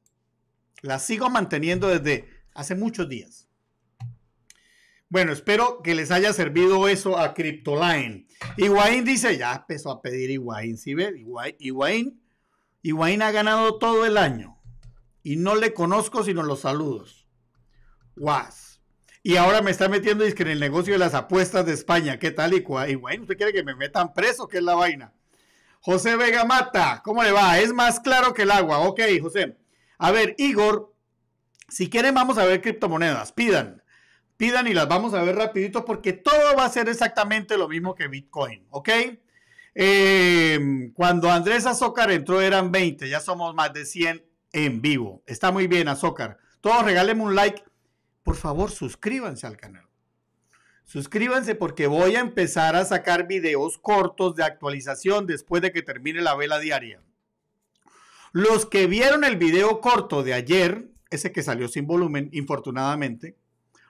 La sigo manteniendo desde hace muchos días. Bueno, espero que les haya servido eso a CryptoLine. Iguain dice, ya empezó a pedir Iguain. ¿Sí ve? Iguain, Iguain ha ganado todo el año. Y no le conozco sino los saludos. Guas y ahora me está metiendo en el negocio de las apuestas de España. ¿Qué tal? Y, y bueno, usted quiere que me metan preso, ¿Qué es la vaina. José Vega Mata, ¿cómo le va? Es más claro que el agua. Ok, José. A ver, Igor, si quieren vamos a ver criptomonedas, pidan. Pidan y las vamos a ver rapidito porque todo va a ser exactamente lo mismo que Bitcoin, ¿ok? Eh, cuando Andrés Azócar entró eran 20, ya somos más de 100 en vivo. Está muy bien, Azócar. Todos regálenme un like por favor suscríbanse al canal. Suscríbanse porque voy a empezar a sacar videos cortos de actualización después de que termine la vela diaria. Los que vieron el video corto de ayer, ese que salió sin volumen, infortunadamente,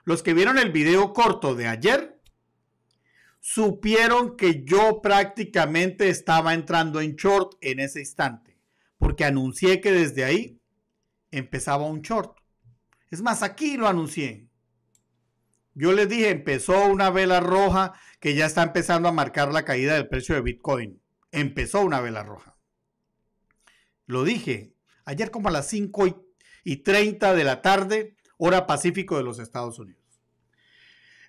los que vieron el video corto de ayer, supieron que yo prácticamente estaba entrando en short en ese instante, porque anuncié que desde ahí empezaba un short. Es más, aquí lo anuncié. Yo les dije, empezó una vela roja que ya está empezando a marcar la caída del precio de Bitcoin. Empezó una vela roja. Lo dije ayer como a las 5 y 30 de la tarde, hora pacífico de los Estados Unidos.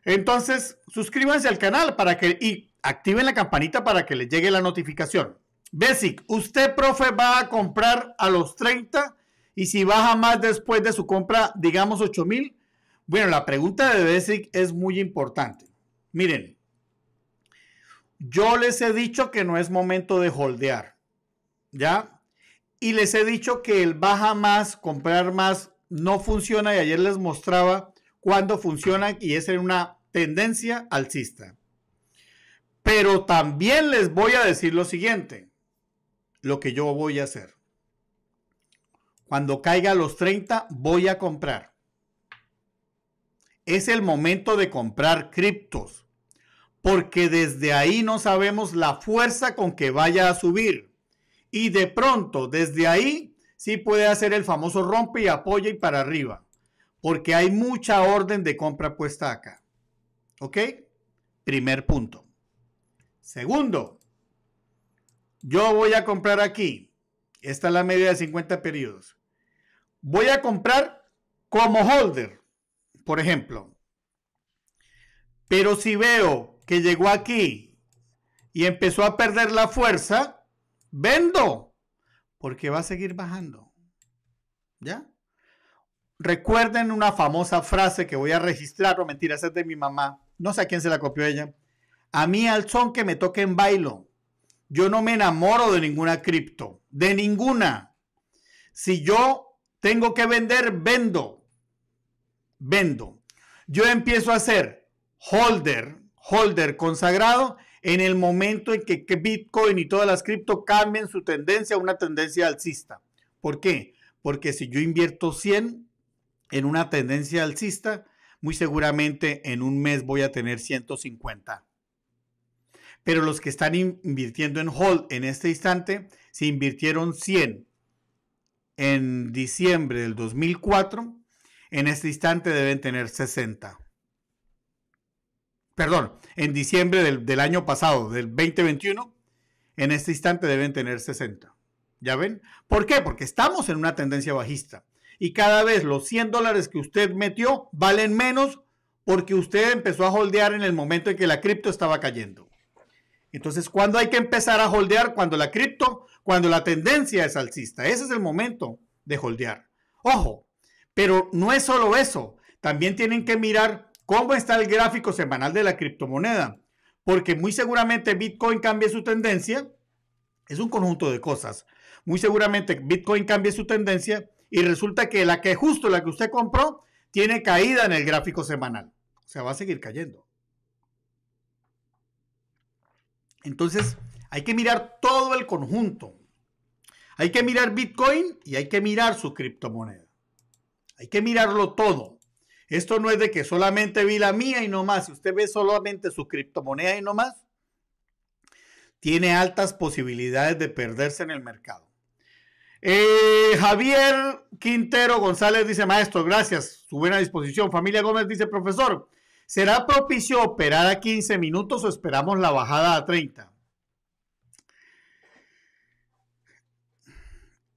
Entonces, suscríbanse al canal para que, y activen la campanita para que les llegue la notificación. Basic, usted, profe, va a comprar a los 30 y si baja más después de su compra, digamos $8,000. bueno, la pregunta de Besic es muy importante. Miren, yo les he dicho que no es momento de holdear, ¿ya? Y les he dicho que el baja más, comprar más, no funciona y ayer les mostraba cuándo funciona y es en una tendencia alcista. Pero también les voy a decir lo siguiente, lo que yo voy a hacer. Cuando caiga a los 30 voy a comprar. Es el momento de comprar criptos, porque desde ahí no sabemos la fuerza con que vaya a subir. Y de pronto, desde ahí, sí puede hacer el famoso rompe y apoya y para arriba, porque hay mucha orden de compra puesta acá. ¿Ok? Primer punto. Segundo, yo voy a comprar aquí. Esta es la media de 50 periodos voy a comprar como holder, por ejemplo. Pero si veo que llegó aquí y empezó a perder la fuerza, vendo, porque va a seguir bajando. ¿Ya? Recuerden una famosa frase que voy a registrar, o mentira, esa es de mi mamá. No sé a quién se la copió ella. A mí al son que me en bailo. Yo no me enamoro de ninguna cripto, de ninguna. Si yo tengo que vender, vendo. Vendo. Yo empiezo a ser holder, holder consagrado en el momento en que, Bitcoin y todas las cripto cambien su tendencia a una tendencia alcista. ¿Por qué? Porque si yo invierto 100 en una tendencia alcista, muy seguramente en un mes voy a tener 150. Pero los que están invirtiendo en hold en este instante, si invirtieron 100 en diciembre del 2004, en este instante deben tener 60. Perdón, en diciembre del, año pasado, del 2021, en este instante deben tener 60. ¿Ya ven? ¿Por qué? Porque estamos en una tendencia bajista. Y cada vez los 100 dólares que usted metió valen menos porque usted empezó a holdear en el momento en que la cripto estaba cayendo. Entonces, ¿cuándo hay que empezar a holdear? Cuando la cripto cuando la tendencia es alcista. Ese es el momento de holdear. Ojo, pero no es solo eso. También tienen que mirar cómo está el gráfico semanal de la criptomoneda, porque muy seguramente Bitcoin cambie su tendencia. Es un conjunto de cosas. Muy seguramente Bitcoin cambie su tendencia y resulta que la que justo la que usted compró tiene caída en el gráfico semanal. O sea, va a seguir cayendo. Entonces, hay que mirar todo el conjunto. Hay que mirar Bitcoin y hay que mirar su criptomoneda. Hay que mirarlo todo. Esto no es de que solamente vi la mía y no más. Si usted ve solamente su criptomoneda y no más, tiene altas posibilidades de perderse en el mercado. Eh, Javier Quintero González dice, maestro, gracias, su buena disposición. Familia Gómez dice, profesor, ¿será propicio operar a 15 minutos o esperamos la bajada a 30?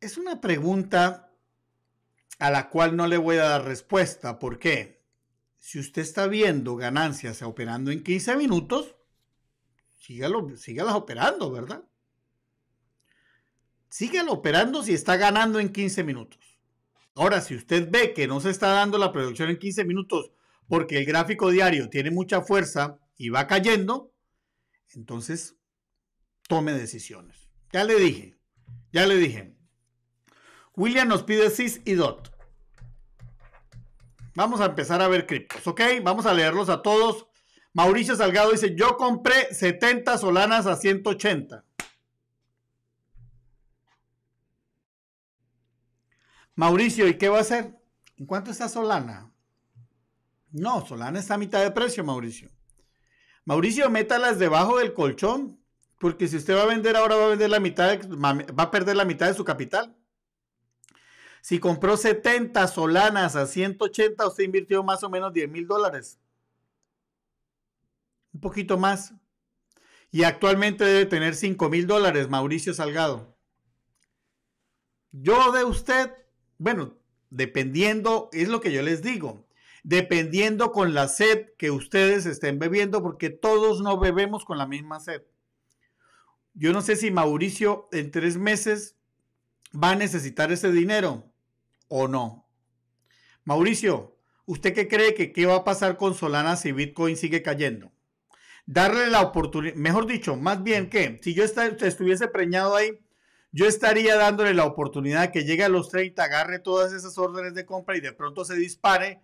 Es una pregunta a la cual no le voy a dar respuesta. porque Si usted está viendo ganancias operando en 15 minutos, sígalo, sígalas operando, ¿verdad? Sígalo operando si está ganando en 15 minutos. Ahora, si usted ve que no se está dando la producción en 15 minutos porque el gráfico diario tiene mucha fuerza y va cayendo, entonces tome decisiones. Ya le dije, ya le dije, William nos pide sis y dot. Vamos a empezar a ver criptos, ¿ok? Vamos a leerlos a todos. Mauricio Salgado dice, yo compré 70 solanas a 180. Mauricio, ¿y qué va a hacer? ¿En cuánto está Solana? No, Solana está a mitad de precio, Mauricio. Mauricio, métalas debajo del colchón, porque si usted va a vender ahora, va a, vender la mitad va a perder la mitad de su capital. Si compró 70 solanas a 180, usted invirtió más o menos 10 mil dólares. Un poquito más. Y actualmente debe tener 5 mil dólares, Mauricio Salgado. Yo de usted, bueno, dependiendo, es lo que yo les digo, dependiendo con la sed que ustedes estén bebiendo, porque todos no bebemos con la misma sed. Yo no sé si Mauricio en tres meses va a necesitar ese dinero o no. Mauricio, ¿usted qué cree que qué va a pasar con Solana si Bitcoin sigue cayendo? Darle la oportunidad, mejor dicho, más bien que si yo estuviese preñado ahí, yo estaría dándole la oportunidad que llegue a los 30, agarre todas esas órdenes de compra y de pronto se dispare,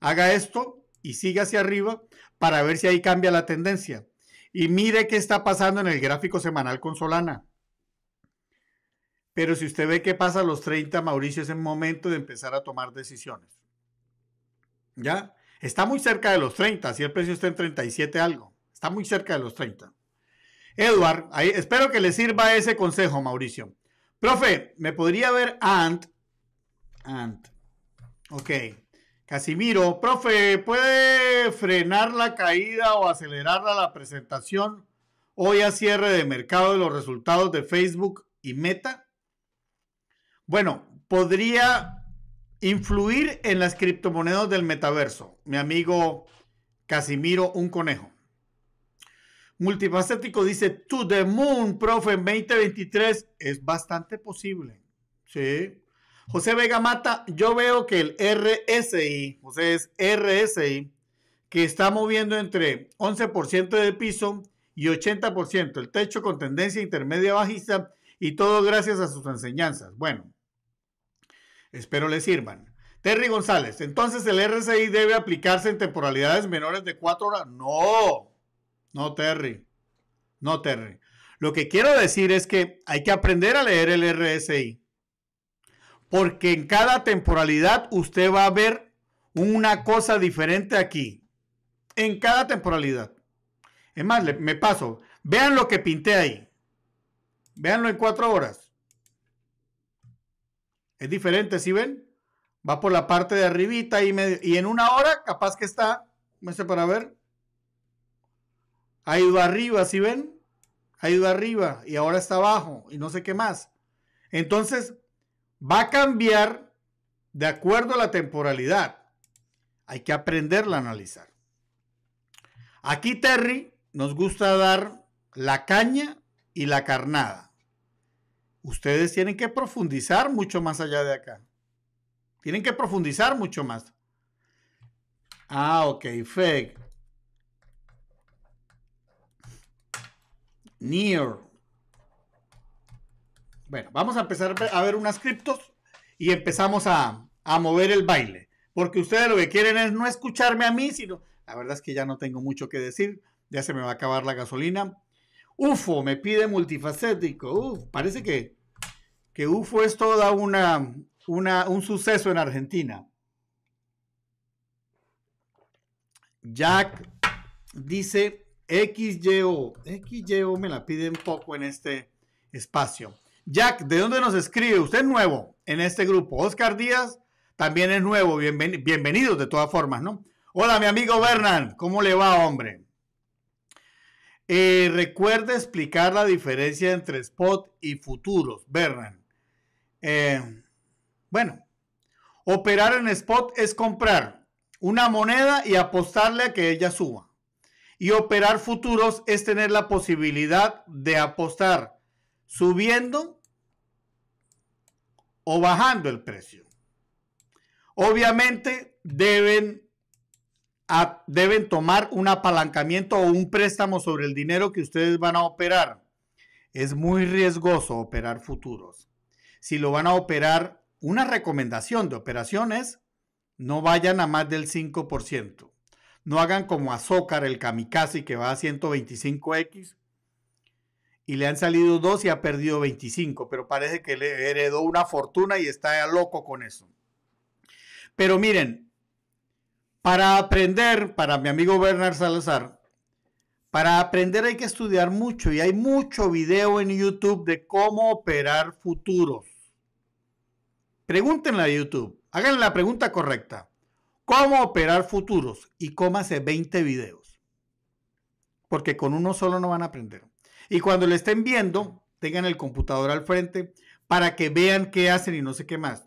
haga esto y siga hacia arriba para ver si ahí cambia la tendencia. Y mire qué está pasando en el gráfico semanal con Solana. Pero si usted ve que pasa a los 30, Mauricio, es el momento de empezar a tomar decisiones. ¿Ya? Está muy cerca de los 30, si el precio está en 37 algo. Está muy cerca de los 30. Edward, espero que le sirva ese consejo, Mauricio. Profe, ¿me podría ver ANT? ANT. Ok. Casimiro, profe, ¿puede frenar la caída o acelerar la presentación hoy a cierre de mercado de los resultados de Facebook y Meta? bueno, podría influir en las criptomonedas del metaverso. Mi amigo Casimiro, un conejo. Multifacético dice, to the moon, profe, 2023 es bastante posible. Sí. José Vega Mata, yo veo que el RSI, José es RSI, que está moviendo entre 11% de piso y 80%, el techo con tendencia intermedia bajista y todo gracias a sus enseñanzas. Bueno, Espero les sirvan. Terry González, entonces el RSI debe aplicarse en temporalidades menores de cuatro horas. No, no, Terry. No, Terry. Lo que quiero decir es que hay que aprender a leer el RSI. Porque en cada temporalidad usted va a ver una cosa diferente aquí. En cada temporalidad. Es más, me paso. Vean lo que pinté ahí. Veanlo en cuatro horas. Es diferente, ¿sí ven? Va por la parte de arribita y, y en una hora capaz que está, Me sé para ver, ha ido arriba, ¿sí ven? Ha ido arriba y ahora está abajo y no sé qué más. Entonces, va a cambiar de acuerdo a la temporalidad. Hay que aprenderla a analizar. Aquí Terry nos gusta dar la caña y la carnada ustedes tienen que profundizar mucho más allá de acá. Tienen que profundizar mucho más. Ah, ok, fake. Near. Bueno, vamos a empezar a ver unas criptos y empezamos a, a mover el baile. Porque ustedes lo que quieren es no escucharme a mí, sino... La verdad es que ya no tengo mucho que decir. Ya se me va a acabar la gasolina. UFO me pide multifacético. Uf, parece que, que UFO es toda una, un suceso en Argentina. Jack dice XYO. XYO me la pide un poco en este espacio. Jack, ¿de dónde nos escribe? Usted es nuevo en este grupo. Oscar Díaz también es nuevo. bienvenido de todas formas, ¿no? Hola, mi amigo Bernan. ¿Cómo le va, hombre? Eh, recuerda explicar la diferencia entre spot y futuros, Bernan. Eh, bueno, operar en spot es comprar una moneda y apostarle a que ella suba. Y operar futuros es tener la posibilidad de apostar subiendo o bajando el precio. Obviamente deben deben tomar un apalancamiento o un préstamo sobre el dinero que ustedes van a operar. Es muy riesgoso operar futuros. Si lo van a operar, una recomendación de operaciones, no vayan a más del 5%. No hagan como Azócar, el kamikaze que va a 125X y le han salido dos y ha perdido 25, pero parece que le heredó una fortuna y está loco con eso. Pero miren, para aprender, para mi amigo Bernard Salazar, para aprender hay que estudiar mucho y hay mucho video en YouTube de cómo operar futuros. Pregúntenle a YouTube, hagan la pregunta correcta. ¿Cómo operar futuros? Y cómase 20 videos. Porque con uno solo no van a aprender. Y cuando le estén viendo, tengan el computador al frente para que vean qué hacen y no sé qué más.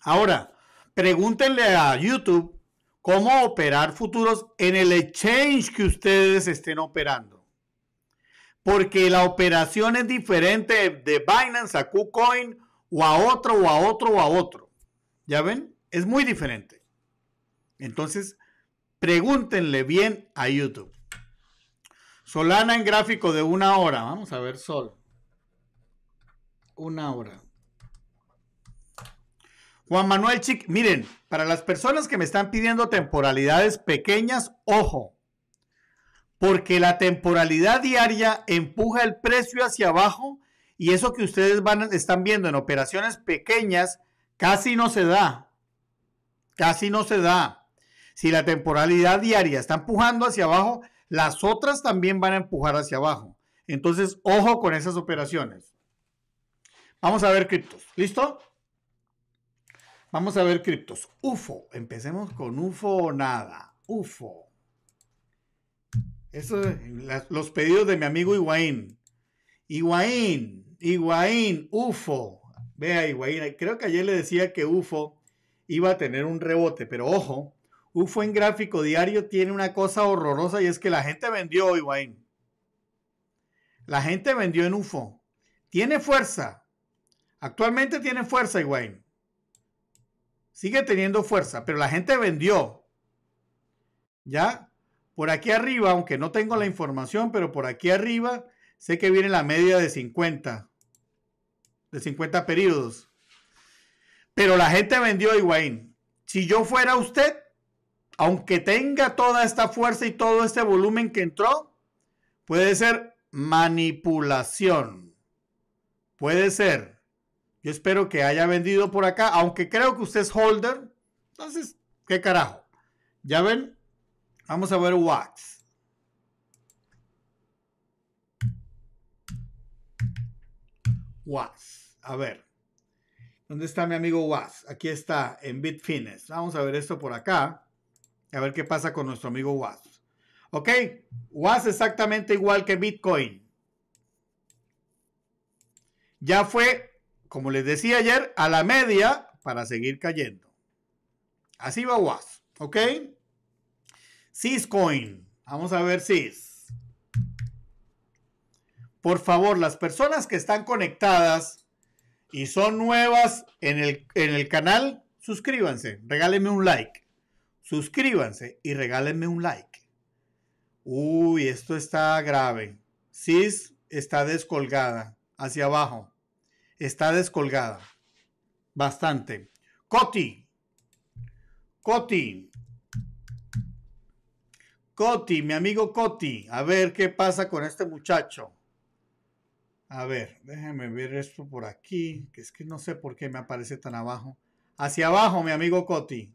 Ahora, pregúntenle a YouTube cómo operar futuros en el exchange que ustedes estén operando. Porque la operación es diferente de Binance a KuCoin o a otro o a otro o a otro. ¿Ya ven? Es muy diferente. Entonces, pregúntenle bien a YouTube. Solana en gráfico de una hora. Vamos a ver Sol. Una hora. Juan Manuel Chic, miren, para las personas que me están pidiendo temporalidades pequeñas, ojo, porque la temporalidad diaria empuja el precio hacia abajo y eso que ustedes van, están viendo en operaciones pequeñas casi no se da. Casi no se da. Si la temporalidad diaria está empujando hacia abajo, las otras también van a empujar hacia abajo. Entonces, ojo con esas operaciones. Vamos a ver criptos. ¿Listo? Vamos a ver criptos. UFO. Empecemos con UFO o nada. UFO. Eso, los pedidos de mi amigo Higuaín. Higuaín, Higuaín, UFO. Vea, Higuaín, creo que ayer le decía que UFO iba a tener un rebote, pero ojo, UFO en gráfico diario tiene una cosa horrorosa y es que la gente vendió, Higuaín. La gente vendió en UFO. Tiene fuerza. Actualmente tiene fuerza, Higuaín sigue teniendo fuerza, pero la gente vendió. ¿Ya? Por aquí arriba, aunque no tengo la información, pero por aquí arriba sé que viene la media de 50, de 50 periodos. Pero la gente vendió a Si yo fuera usted, aunque tenga toda esta fuerza y todo este volumen que entró, puede ser manipulación. Puede ser yo espero que haya vendido por acá, aunque creo que usted es holder. Entonces, ¿qué carajo? Ya ven, vamos a ver Wax. Wax, a ver. ¿Dónde está mi amigo Was? Aquí está, en Bitfines. Vamos a ver esto por acá. A ver qué pasa con nuestro amigo Was. Ok, Was exactamente igual que Bitcoin. Ya fue como les decía ayer, a la media para seguir cayendo. Así va WAS, ¿ok? CISCOIN. vamos a ver CIS. Por favor, las personas que están conectadas y son nuevas en el, en el canal, suscríbanse, regálenme un like. Suscríbanse y regálenme un like. Uy, esto está grave. CIS está descolgada hacia abajo está descolgada. Bastante. Coti. Coti. Coti, mi amigo Coti. A ver qué pasa con este muchacho. A ver, déjenme ver esto por aquí, que es que no sé por qué me aparece tan abajo. Hacia abajo, mi amigo Coti.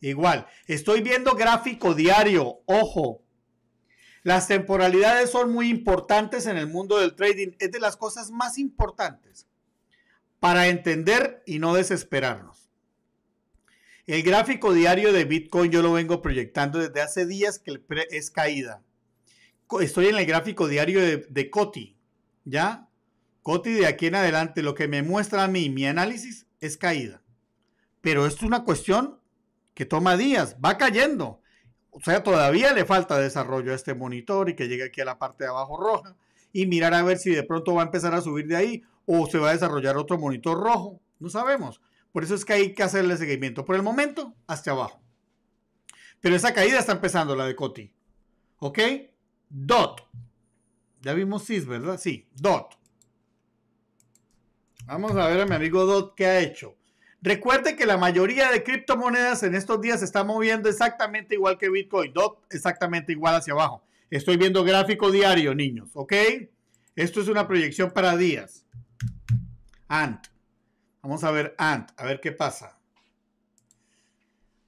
Igual, estoy viendo gráfico diario, ojo. Las temporalidades son muy importantes en el mundo del trading, es de las cosas más importantes para entender y no desesperarnos. El gráfico diario de Bitcoin yo lo vengo proyectando desde hace días que es caída. Estoy en el gráfico diario de, Coti, ¿ya? Coti de aquí en adelante, lo que me muestra a mí, mi análisis, es caída. Pero esto es una cuestión que toma días, va cayendo. O sea, todavía le falta desarrollo a este monitor y que llegue aquí a la parte de abajo roja y mirar a ver si de pronto va a empezar a subir de ahí o se va a desarrollar otro monitor rojo. No sabemos. Por eso es que hay que hacerle seguimiento. Por el momento, hacia abajo. Pero esa caída está empezando, la de Coti. ¿Ok? DOT. Ya vimos CIS, ¿verdad? Sí, DOT. Vamos a ver a mi amigo DOT qué ha hecho. Recuerde que la mayoría de criptomonedas en estos días se está moviendo exactamente igual que Bitcoin. DOT exactamente igual hacia abajo. Estoy viendo gráfico diario, niños, ¿ok? Esto es una proyección para días. ANT. Vamos a ver ANT, a ver qué pasa.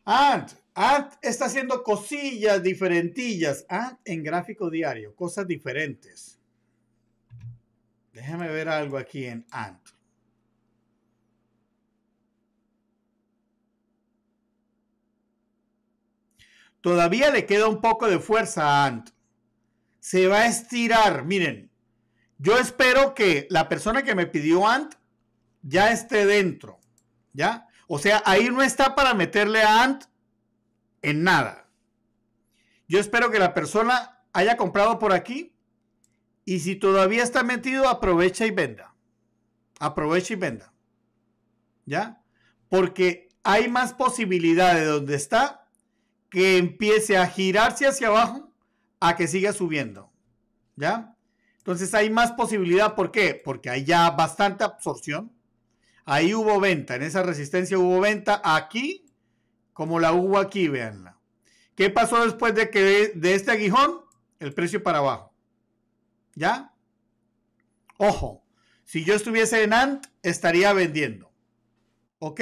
ANT. ANT está haciendo cosillas diferentillas. ANT en gráfico diario, cosas diferentes. Déjame ver algo aquí en ANT. Todavía le queda un poco de fuerza a Ant se va a estirar. Miren, yo espero que la persona que me pidió Ant ya esté dentro, ¿ya? O sea, ahí no está para meterle a Ant en nada. Yo espero que la persona haya comprado por aquí y si todavía está metido, aprovecha y venda. Aprovecha y venda. ¿Ya? Porque hay más posibilidades donde está que empiece a girarse hacia abajo a que siga subiendo. ¿Ya? Entonces hay más posibilidad. ¿Por qué? Porque hay ya bastante absorción. Ahí hubo venta, en esa resistencia hubo venta aquí, como la hubo aquí, veanla. ¿Qué pasó después de que de, este aguijón? El precio para abajo. ¿Ya? Ojo, si yo estuviese en ANT, estaría vendiendo. ¿Ok?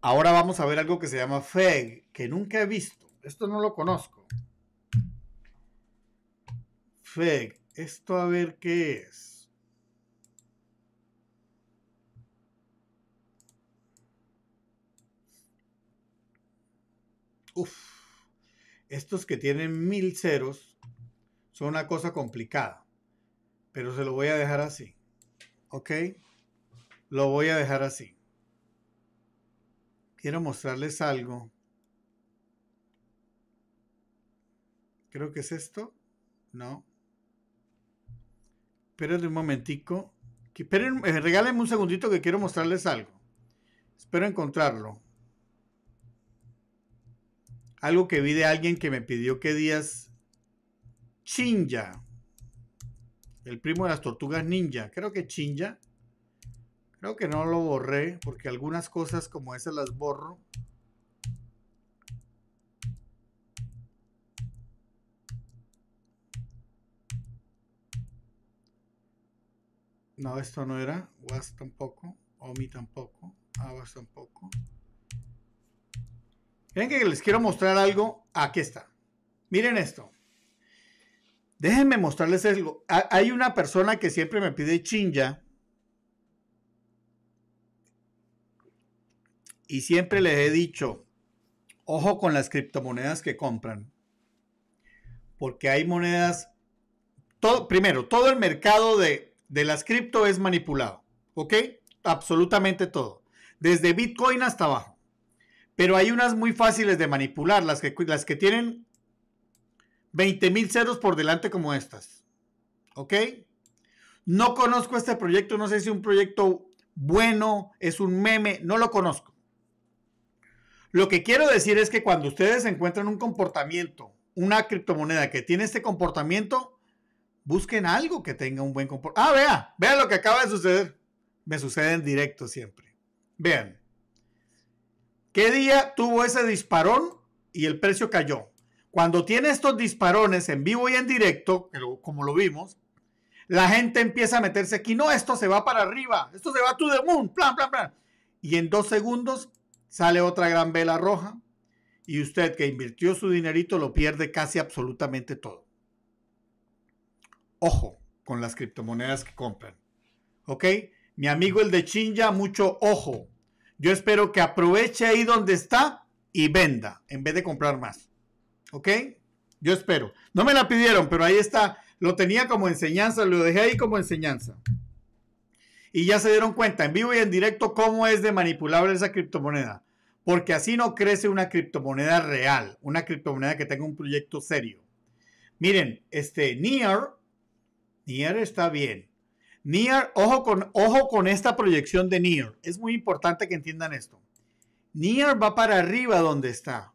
Ahora vamos a ver algo que se llama FEG, que nunca he visto esto no lo conozco. Feg, esto a ver qué es. Uf, estos que tienen mil ceros son una cosa complicada, pero se lo voy a dejar así. ¿Ok? Lo voy a dejar así. Quiero mostrarles algo Creo que es esto. No. Espérenme un momentico. Que, eh, regálenme un segundito que quiero mostrarles algo. Espero encontrarlo. Algo que vi de alguien que me pidió que días Chinja. El primo de las tortugas ninja. Creo que Chinja. Creo que no lo borré porque algunas cosas como esas las borro. No, esto no era. Was tampoco. Omi tampoco. Abas tampoco. ¿Creen que les quiero mostrar algo? Aquí está. Miren esto. Déjenme mostrarles algo. Hay una persona que siempre me pide chinja. Y siempre les he dicho, ojo con las criptomonedas que compran. Porque hay monedas... primero, todo el mercado de de las cripto es manipulado. ¿Ok? Absolutamente todo. Desde Bitcoin hasta abajo. Pero hay unas muy fáciles de manipular, las que, las que tienen 20 mil ceros por delante como estas. ¿Ok? No conozco este proyecto, no sé si es un proyecto bueno, es un meme, no lo conozco. Lo que quiero decir es que cuando ustedes encuentran un comportamiento, una criptomoneda que tiene este comportamiento, Busquen algo que tenga un buen comportamiento. Ah, vea, vea lo que acaba de suceder. Me sucede en directo siempre. Vean. ¿Qué día tuvo ese disparón y el precio cayó? Cuando tiene estos disparones en vivo y en directo, como lo vimos, la gente empieza a meterse aquí. No, esto se va para arriba. Esto se va to the moon. Plan, plan, plan. Y en dos segundos sale otra gran vela roja. Y usted que invirtió su dinerito lo pierde casi absolutamente todo ojo con las criptomonedas que compran. ¿Ok? Mi amigo el de Chinja, mucho ojo. Yo espero que aproveche ahí donde está y venda en vez de comprar más. ¿Ok? Yo espero. No me la pidieron, pero ahí está. Lo tenía como enseñanza, lo dejé ahí como enseñanza. Y ya se dieron cuenta en vivo y en directo cómo es de manipular esa criptomoneda. Porque así no crece una criptomoneda real, una criptomoneda que tenga un proyecto serio. Miren, este Near. Nier está bien. Nier, ojo con, ojo con esta proyección de Nier. Es muy importante que entiendan esto. Nier va para arriba donde está.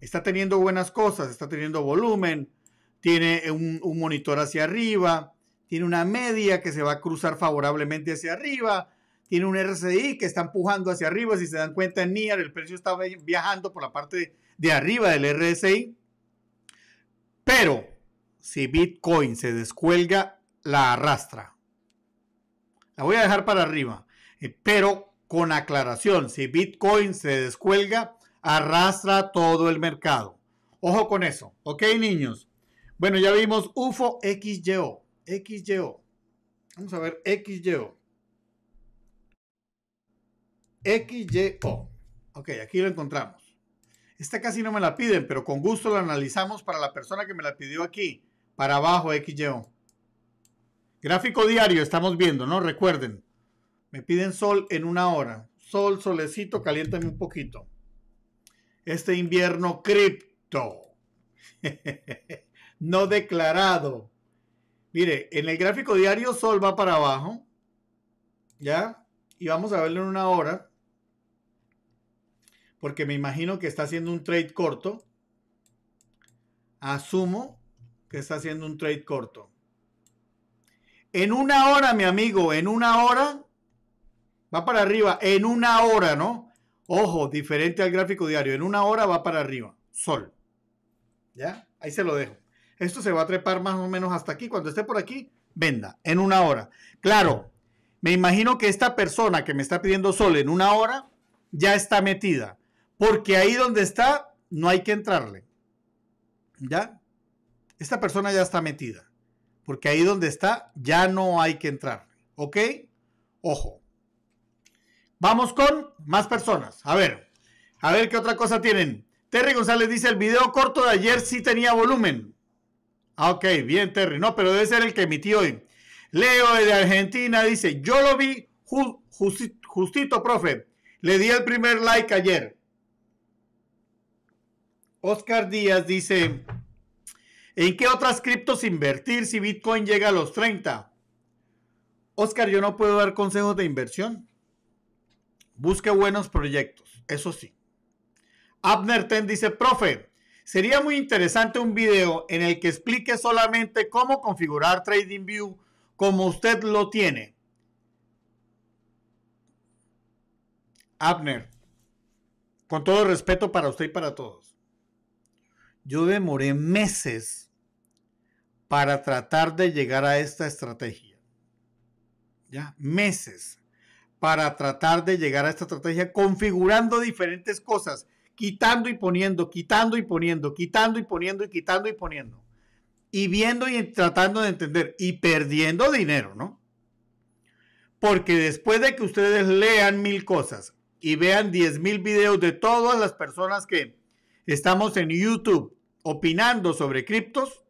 Está teniendo buenas cosas, está teniendo volumen, tiene un, monitor hacia arriba, tiene una media que se va a cruzar favorablemente hacia arriba, tiene un RSI que está empujando hacia arriba. Si se dan cuenta en Nier, el precio está viajando por la parte de arriba del RSI. Pero si Bitcoin se descuelga, la arrastra. La voy a dejar para arriba, eh, pero con aclaración, si Bitcoin se descuelga, arrastra todo el mercado. Ojo con eso, ¿ok niños? Bueno, ya vimos UFO XYO, XYO. Vamos a ver XYO. XYO. Ok, aquí lo encontramos. Esta casi no me la piden, pero con gusto la analizamos para la persona que me la pidió aquí para abajo XY. Gráfico diario estamos viendo, ¿no? Recuerden, me piden sol en una hora. Sol, solecito, caliéntame un poquito. Este invierno cripto. no declarado. Mire, en el gráfico diario sol va para abajo. ¿Ya? Y vamos a verlo en una hora. Porque me imagino que está haciendo un trade corto. Asumo que está haciendo un trade corto. En una hora, mi amigo, en una hora, va para arriba, en una hora, ¿no? Ojo, diferente al gráfico diario, en una hora va para arriba, sol. ¿Ya? Ahí se lo dejo. Esto se va a trepar más o menos hasta aquí. Cuando esté por aquí, venda, en una hora. Claro, me imagino que esta persona que me está pidiendo sol en una hora, ya está metida. Porque ahí donde está, no hay que entrarle. ¿Ya? esta persona ya está metida, porque ahí donde está ya no hay que entrar, ¿ok? Ojo. Vamos con más personas. A ver, a ver qué otra cosa tienen. Terry González dice, el video corto de ayer sí tenía volumen. Ah, ok, bien Terry. No, pero debe ser el que emitió hoy. Leo de Argentina dice, yo lo vi justito, profe. Le di el primer like ayer. Oscar Díaz dice, ¿En qué otras criptos invertir si Bitcoin llega a los 30? Oscar, yo no puedo dar consejos de inversión. Busque buenos proyectos, eso sí. Abner Ten dice, profe, sería muy interesante un video en el que explique solamente cómo configurar TradingView como usted lo tiene. Abner, con todo respeto para usted y para todos, yo demoré meses para tratar de llegar a esta estrategia. ¿Ya? Meses para tratar de llegar a esta estrategia, configurando diferentes cosas, quitando y poniendo, quitando y poniendo, quitando y poniendo y quitando y poniendo. Y viendo y tratando de entender y perdiendo dinero, ¿no? Porque después de que ustedes lean mil cosas y vean diez mil videos de todas las personas que estamos en YouTube opinando sobre criptos,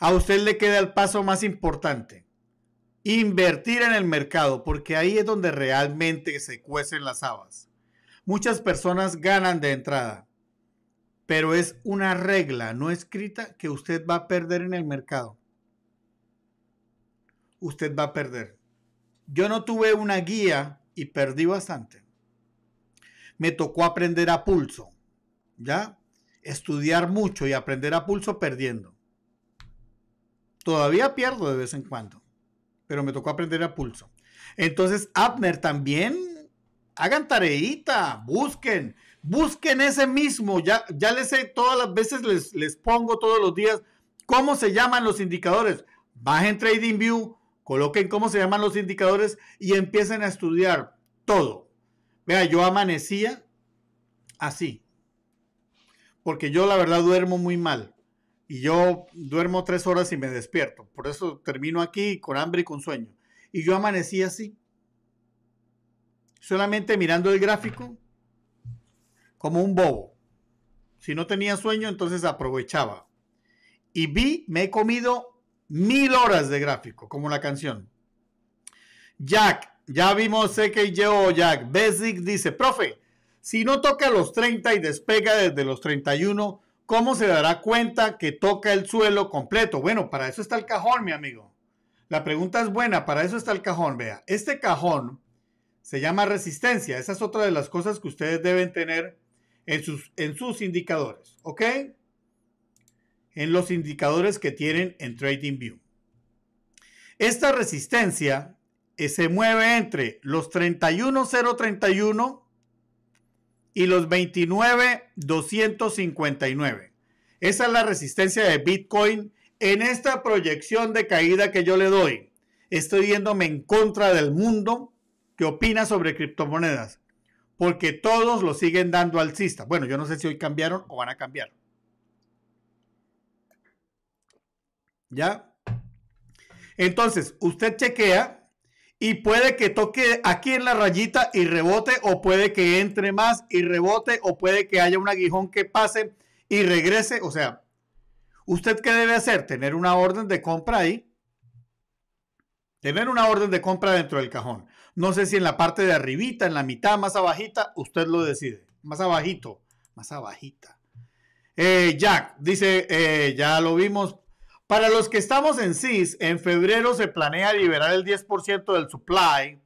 a usted le queda el paso más importante. Invertir en el mercado, porque ahí es donde realmente se cuecen las habas. Muchas personas ganan de entrada, pero es una regla no escrita que usted va a perder en el mercado. Usted va a perder. Yo no tuve una guía y perdí bastante. Me tocó aprender a pulso, ¿ya? Estudiar mucho y aprender a pulso perdiendo. Todavía pierdo de vez en cuando, pero me tocó aprender a pulso. Entonces, Abner también, hagan tareita, busquen, busquen ese mismo. Ya, ya les sé, todas las veces les, les pongo todos los días cómo se llaman los indicadores. Bajen TradingView, coloquen cómo se llaman los indicadores y empiecen a estudiar todo. Vea, yo amanecía así, porque yo la verdad duermo muy mal y yo duermo tres horas y me despierto. Por eso termino aquí con hambre y con sueño. Y yo amanecí así. Solamente mirando el gráfico como un bobo. Si no tenía sueño, entonces aprovechaba. Y vi, me he comido mil horas de gráfico, como la canción. Jack, ya vimos que Jack. Basic dice, profe, si no toca los 30 y despega desde los 31, ¿Cómo se dará cuenta que toca el suelo completo? Bueno, para eso está el cajón, mi amigo. La pregunta es buena, para eso está el cajón. Vea, este cajón se llama resistencia. Esa es otra de las cosas que ustedes deben tener en sus, en sus indicadores, ¿ok? En los indicadores que tienen en TradingView. Esta resistencia eh, se mueve entre los 31031 y los 29,259. Esa es la resistencia de Bitcoin en esta proyección de caída que yo le doy. Estoy yéndome en contra del mundo que opina sobre criptomonedas, porque todos lo siguen dando alcista. Bueno, yo no sé si hoy cambiaron o van a cambiar. ¿Ya? Entonces, usted chequea y puede que toque aquí en la rayita y rebote o puede que entre más y rebote o puede que haya un aguijón que pase y regrese. O sea, ¿usted qué debe hacer? Tener una orden de compra ahí. Tener una orden de compra dentro del cajón. No sé si en la parte de arribita, en la mitad, más abajita, usted lo decide. Más abajito, más abajita. Eh, Jack dice, eh, ya lo vimos, para los que estamos en CIS, en febrero se planea liberar el 10% del supply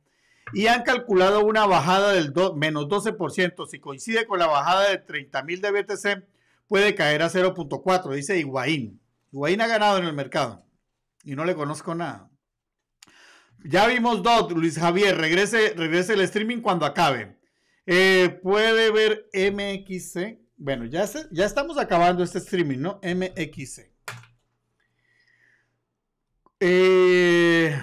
y han calculado una bajada del menos 12%. Si coincide con la bajada de 30,000 de BTC, puede caer a 0.4, dice Higuaín. Higuaín ha ganado en el mercado y no le conozco nada. Ya vimos DOT, Luis Javier, regrese, regrese el streaming cuando acabe. Eh, puede ver MXC. Bueno, ya, ya estamos acabando este streaming, ¿no? MXC. Eh,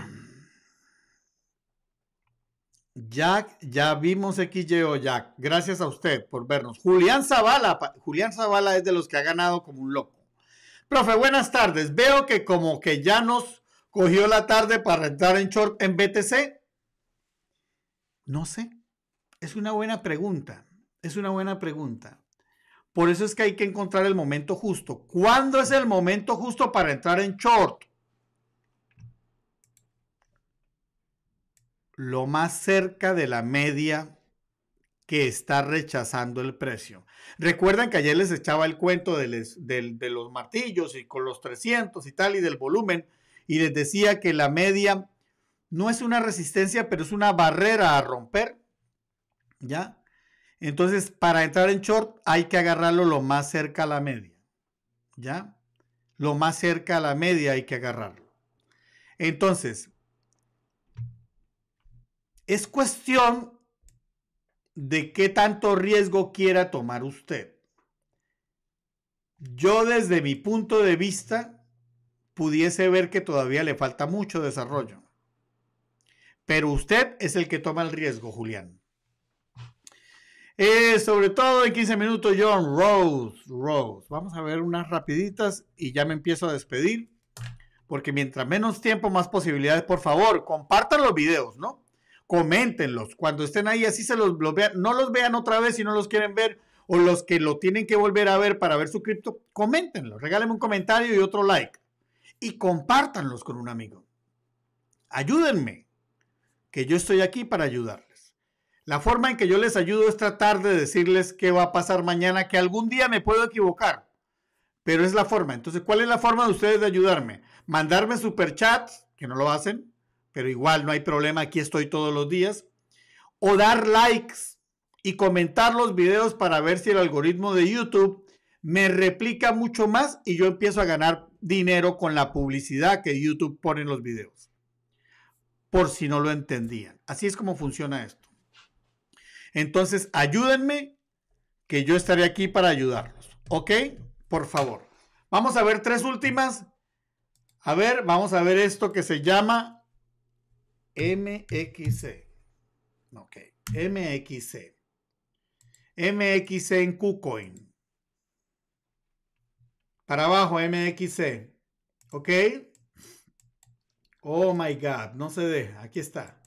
Jack, ya vimos XYO, Jack. Gracias a usted por vernos. Julián Zavala, Julián Zavala es de los que ha ganado como un loco. Profe, buenas tardes. Veo que como que ya nos cogió la tarde para entrar en short en BTC. No sé. Es una buena pregunta. Es una buena pregunta. Por eso es que hay que encontrar el momento justo. ¿Cuándo es el momento justo para entrar en short? lo más cerca de la media que está rechazando el precio. Recuerdan que ayer les echaba el cuento de, los martillos y con los 300 y tal y del volumen y les decía que la media no es una resistencia, pero es una barrera a romper. ¿Ya? Entonces, para entrar en short hay que agarrarlo lo más cerca a la media. ¿Ya? Lo más cerca a la media hay que agarrarlo. Entonces, es cuestión de qué tanto riesgo quiera tomar usted. Yo desde mi punto de vista pudiese ver que todavía le falta mucho desarrollo. Pero usted es el que toma el riesgo, Julián. Eh, sobre todo en 15 minutos, John Rose, Rose. Vamos a ver unas rapiditas y ya me empiezo a despedir. Porque mientras menos tiempo, más posibilidades. Por favor, compartan los videos, ¿no? coméntenlos. Cuando estén ahí, así se los vean. No los vean otra vez si no los quieren ver o los que lo tienen que volver a ver para ver su cripto, coméntenlo. Regálenme un comentario y otro like. Y compártanlos con un amigo. Ayúdenme, que yo estoy aquí para ayudarles. La forma en que yo les ayudo es tratar de decirles qué va a pasar mañana, que algún día me puedo equivocar. Pero es la forma. Entonces, ¿cuál es la forma de ustedes de ayudarme? Mandarme superchats, que no lo hacen pero igual no hay problema, aquí estoy todos los días. O dar likes y comentar los videos para ver si el algoritmo de YouTube me replica mucho más y yo empiezo a ganar dinero con la publicidad que YouTube pone en los videos. Por si no lo entendían. Así es como funciona esto. Entonces, ayúdenme, que yo estaré aquí para ayudarlos. ¿Ok? Por favor. Vamos a ver tres últimas. A ver, vamos a ver esto que se llama MXC. Ok, MXC. MXC en KuCoin. Para abajo, MXC. Ok. Oh my God, no se deja. Aquí está.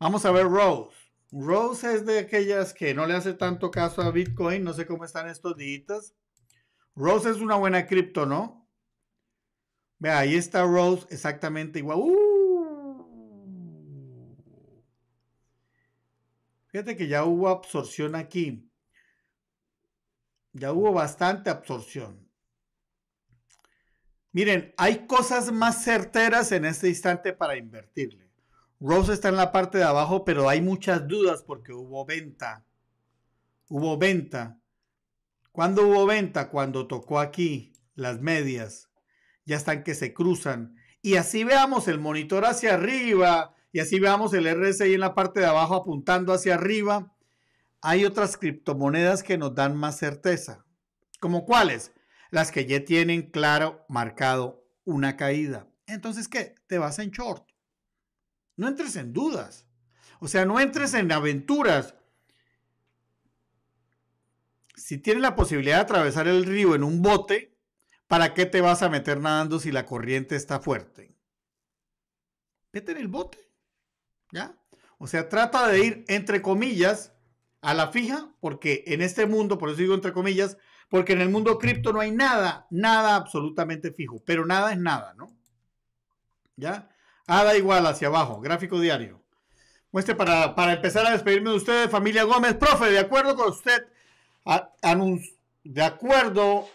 Vamos a ver Rose. Rose es de aquellas que no le hace tanto caso a Bitcoin. No sé cómo están estos días. Rose es una buena cripto, ¿no? Vea, ahí está Rose exactamente igual. ¡Uh! Fíjate que ya hubo absorción aquí. Ya hubo bastante absorción. Miren, hay cosas más certeras en este instante para invertirle. Rose está en la parte de abajo, pero hay muchas dudas porque hubo venta. Hubo venta. ¿Cuándo hubo venta? Cuando tocó aquí las medias. Ya están que se cruzan. Y así veamos el monitor hacia arriba, y así veamos el RSI en la parte de abajo apuntando hacia arriba, hay otras criptomonedas que nos dan más certeza. ¿Como cuáles? Las que ya tienen claro, marcado una caída. Entonces, ¿qué? Te vas en short. No entres en dudas. O sea, no entres en aventuras. Si tienes la posibilidad de atravesar el río en un bote, ¿para qué te vas a meter nadando si la corriente está fuerte? Vete en el bote. ¿Ya? O sea, trata de ir, entre comillas, a la fija, porque en este mundo, por eso digo entre comillas, porque en el mundo cripto no hay nada, nada absolutamente fijo, pero nada es nada, ¿no? ¿Ya? ADA igual hacia abajo, gráfico diario. Muestre para, para empezar a despedirme de ustedes, familia Gómez. Profe, de acuerdo con usted, de acuerdo,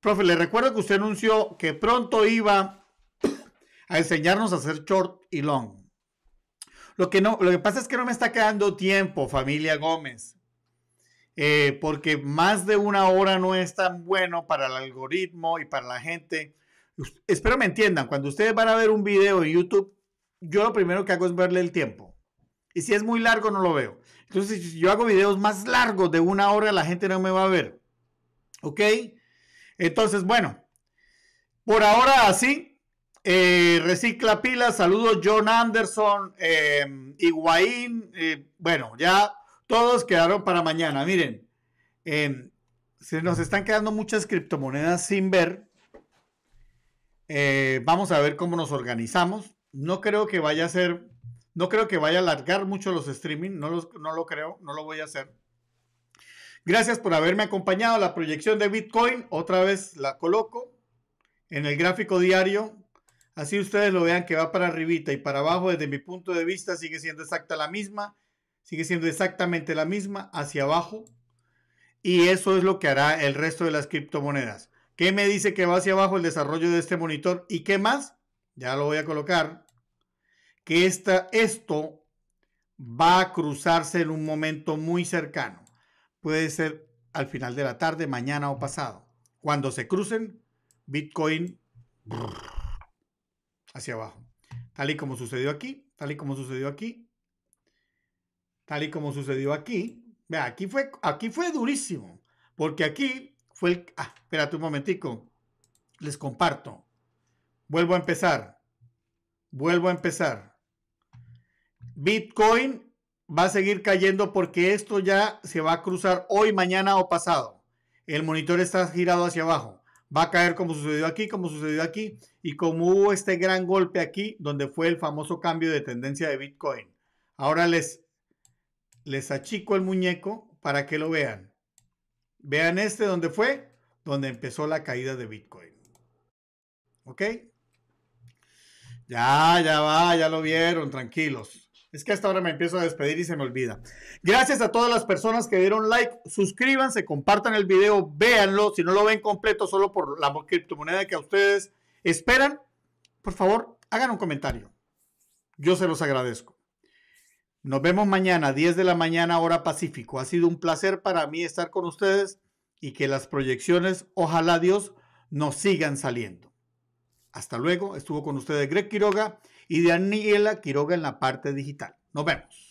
profe, le recuerdo que usted anunció que pronto iba a enseñarnos a hacer short y long. Lo que, no, lo que pasa es que no me está quedando tiempo, familia Gómez, eh, porque más de una hora no es tan bueno para el algoritmo y para la gente. Espero me entiendan, cuando ustedes van a ver un video en YouTube, yo lo primero que hago es verle el tiempo. Y si es muy largo, no lo veo. Entonces, si yo hago videos más largos de una hora, la gente no me va a ver. ¿Ok? Entonces, bueno, por ahora así, eh, recicla pilas, saludos John Anderson, em, eh, bueno, ya todos quedaron para mañana. Miren, em, se nos están quedando muchas criptomonedas sin ver. Eh, vamos a ver cómo nos organizamos. No creo que vaya a ser, no creo que vaya a alargar mucho los streaming, no, no lo creo, no lo voy a hacer. Gracias por haberme acompañado. La proyección de Bitcoin, otra vez la coloco en el gráfico diario Así ustedes lo vean que va para arribita y para abajo, desde mi punto de vista sigue siendo exacta la misma, sigue siendo exactamente la misma hacia abajo. Y eso es lo que hará el resto de las criptomonedas. ¿Qué me dice que va hacia abajo el desarrollo de este monitor? ¿Y qué más? Ya lo voy a colocar. Que esta, esto va a cruzarse en un momento muy cercano. Puede ser al final de la tarde, mañana o pasado. Cuando se crucen, Bitcoin hacia abajo. Tal y como sucedió aquí, tal y como sucedió aquí, tal y como sucedió aquí. Vea, aquí fue, aquí fue durísimo, porque aquí fue el... Ah, espérate un momentico, les comparto. Vuelvo a empezar, vuelvo a empezar. Bitcoin va a seguir cayendo porque esto ya se va a cruzar hoy, mañana o pasado. El monitor está girado hacia abajo va a caer como sucedió aquí, como sucedió aquí, y como hubo este gran golpe aquí, donde fue el famoso cambio de tendencia de Bitcoin. Ahora les, les achico el muñeco para que lo vean. Vean este donde fue, donde empezó la caída de Bitcoin. ¿Ok? Ya, ya va, ya lo vieron, tranquilos. Es que hasta ahora me empiezo a despedir y se me olvida. Gracias a todas las personas que dieron like. Suscríbanse, compartan el video, véanlo. Si no lo ven completo solo por la criptomoneda que a ustedes esperan, por favor, hagan un comentario. Yo se los agradezco. Nos vemos mañana, 10 de la mañana, hora Pacífico. Ha sido un placer para mí estar con ustedes y que las proyecciones, ojalá Dios, nos sigan saliendo. Hasta luego. Estuvo con ustedes Greg Quiroga y de Aníbal Quiroga en la parte digital. Nos vemos.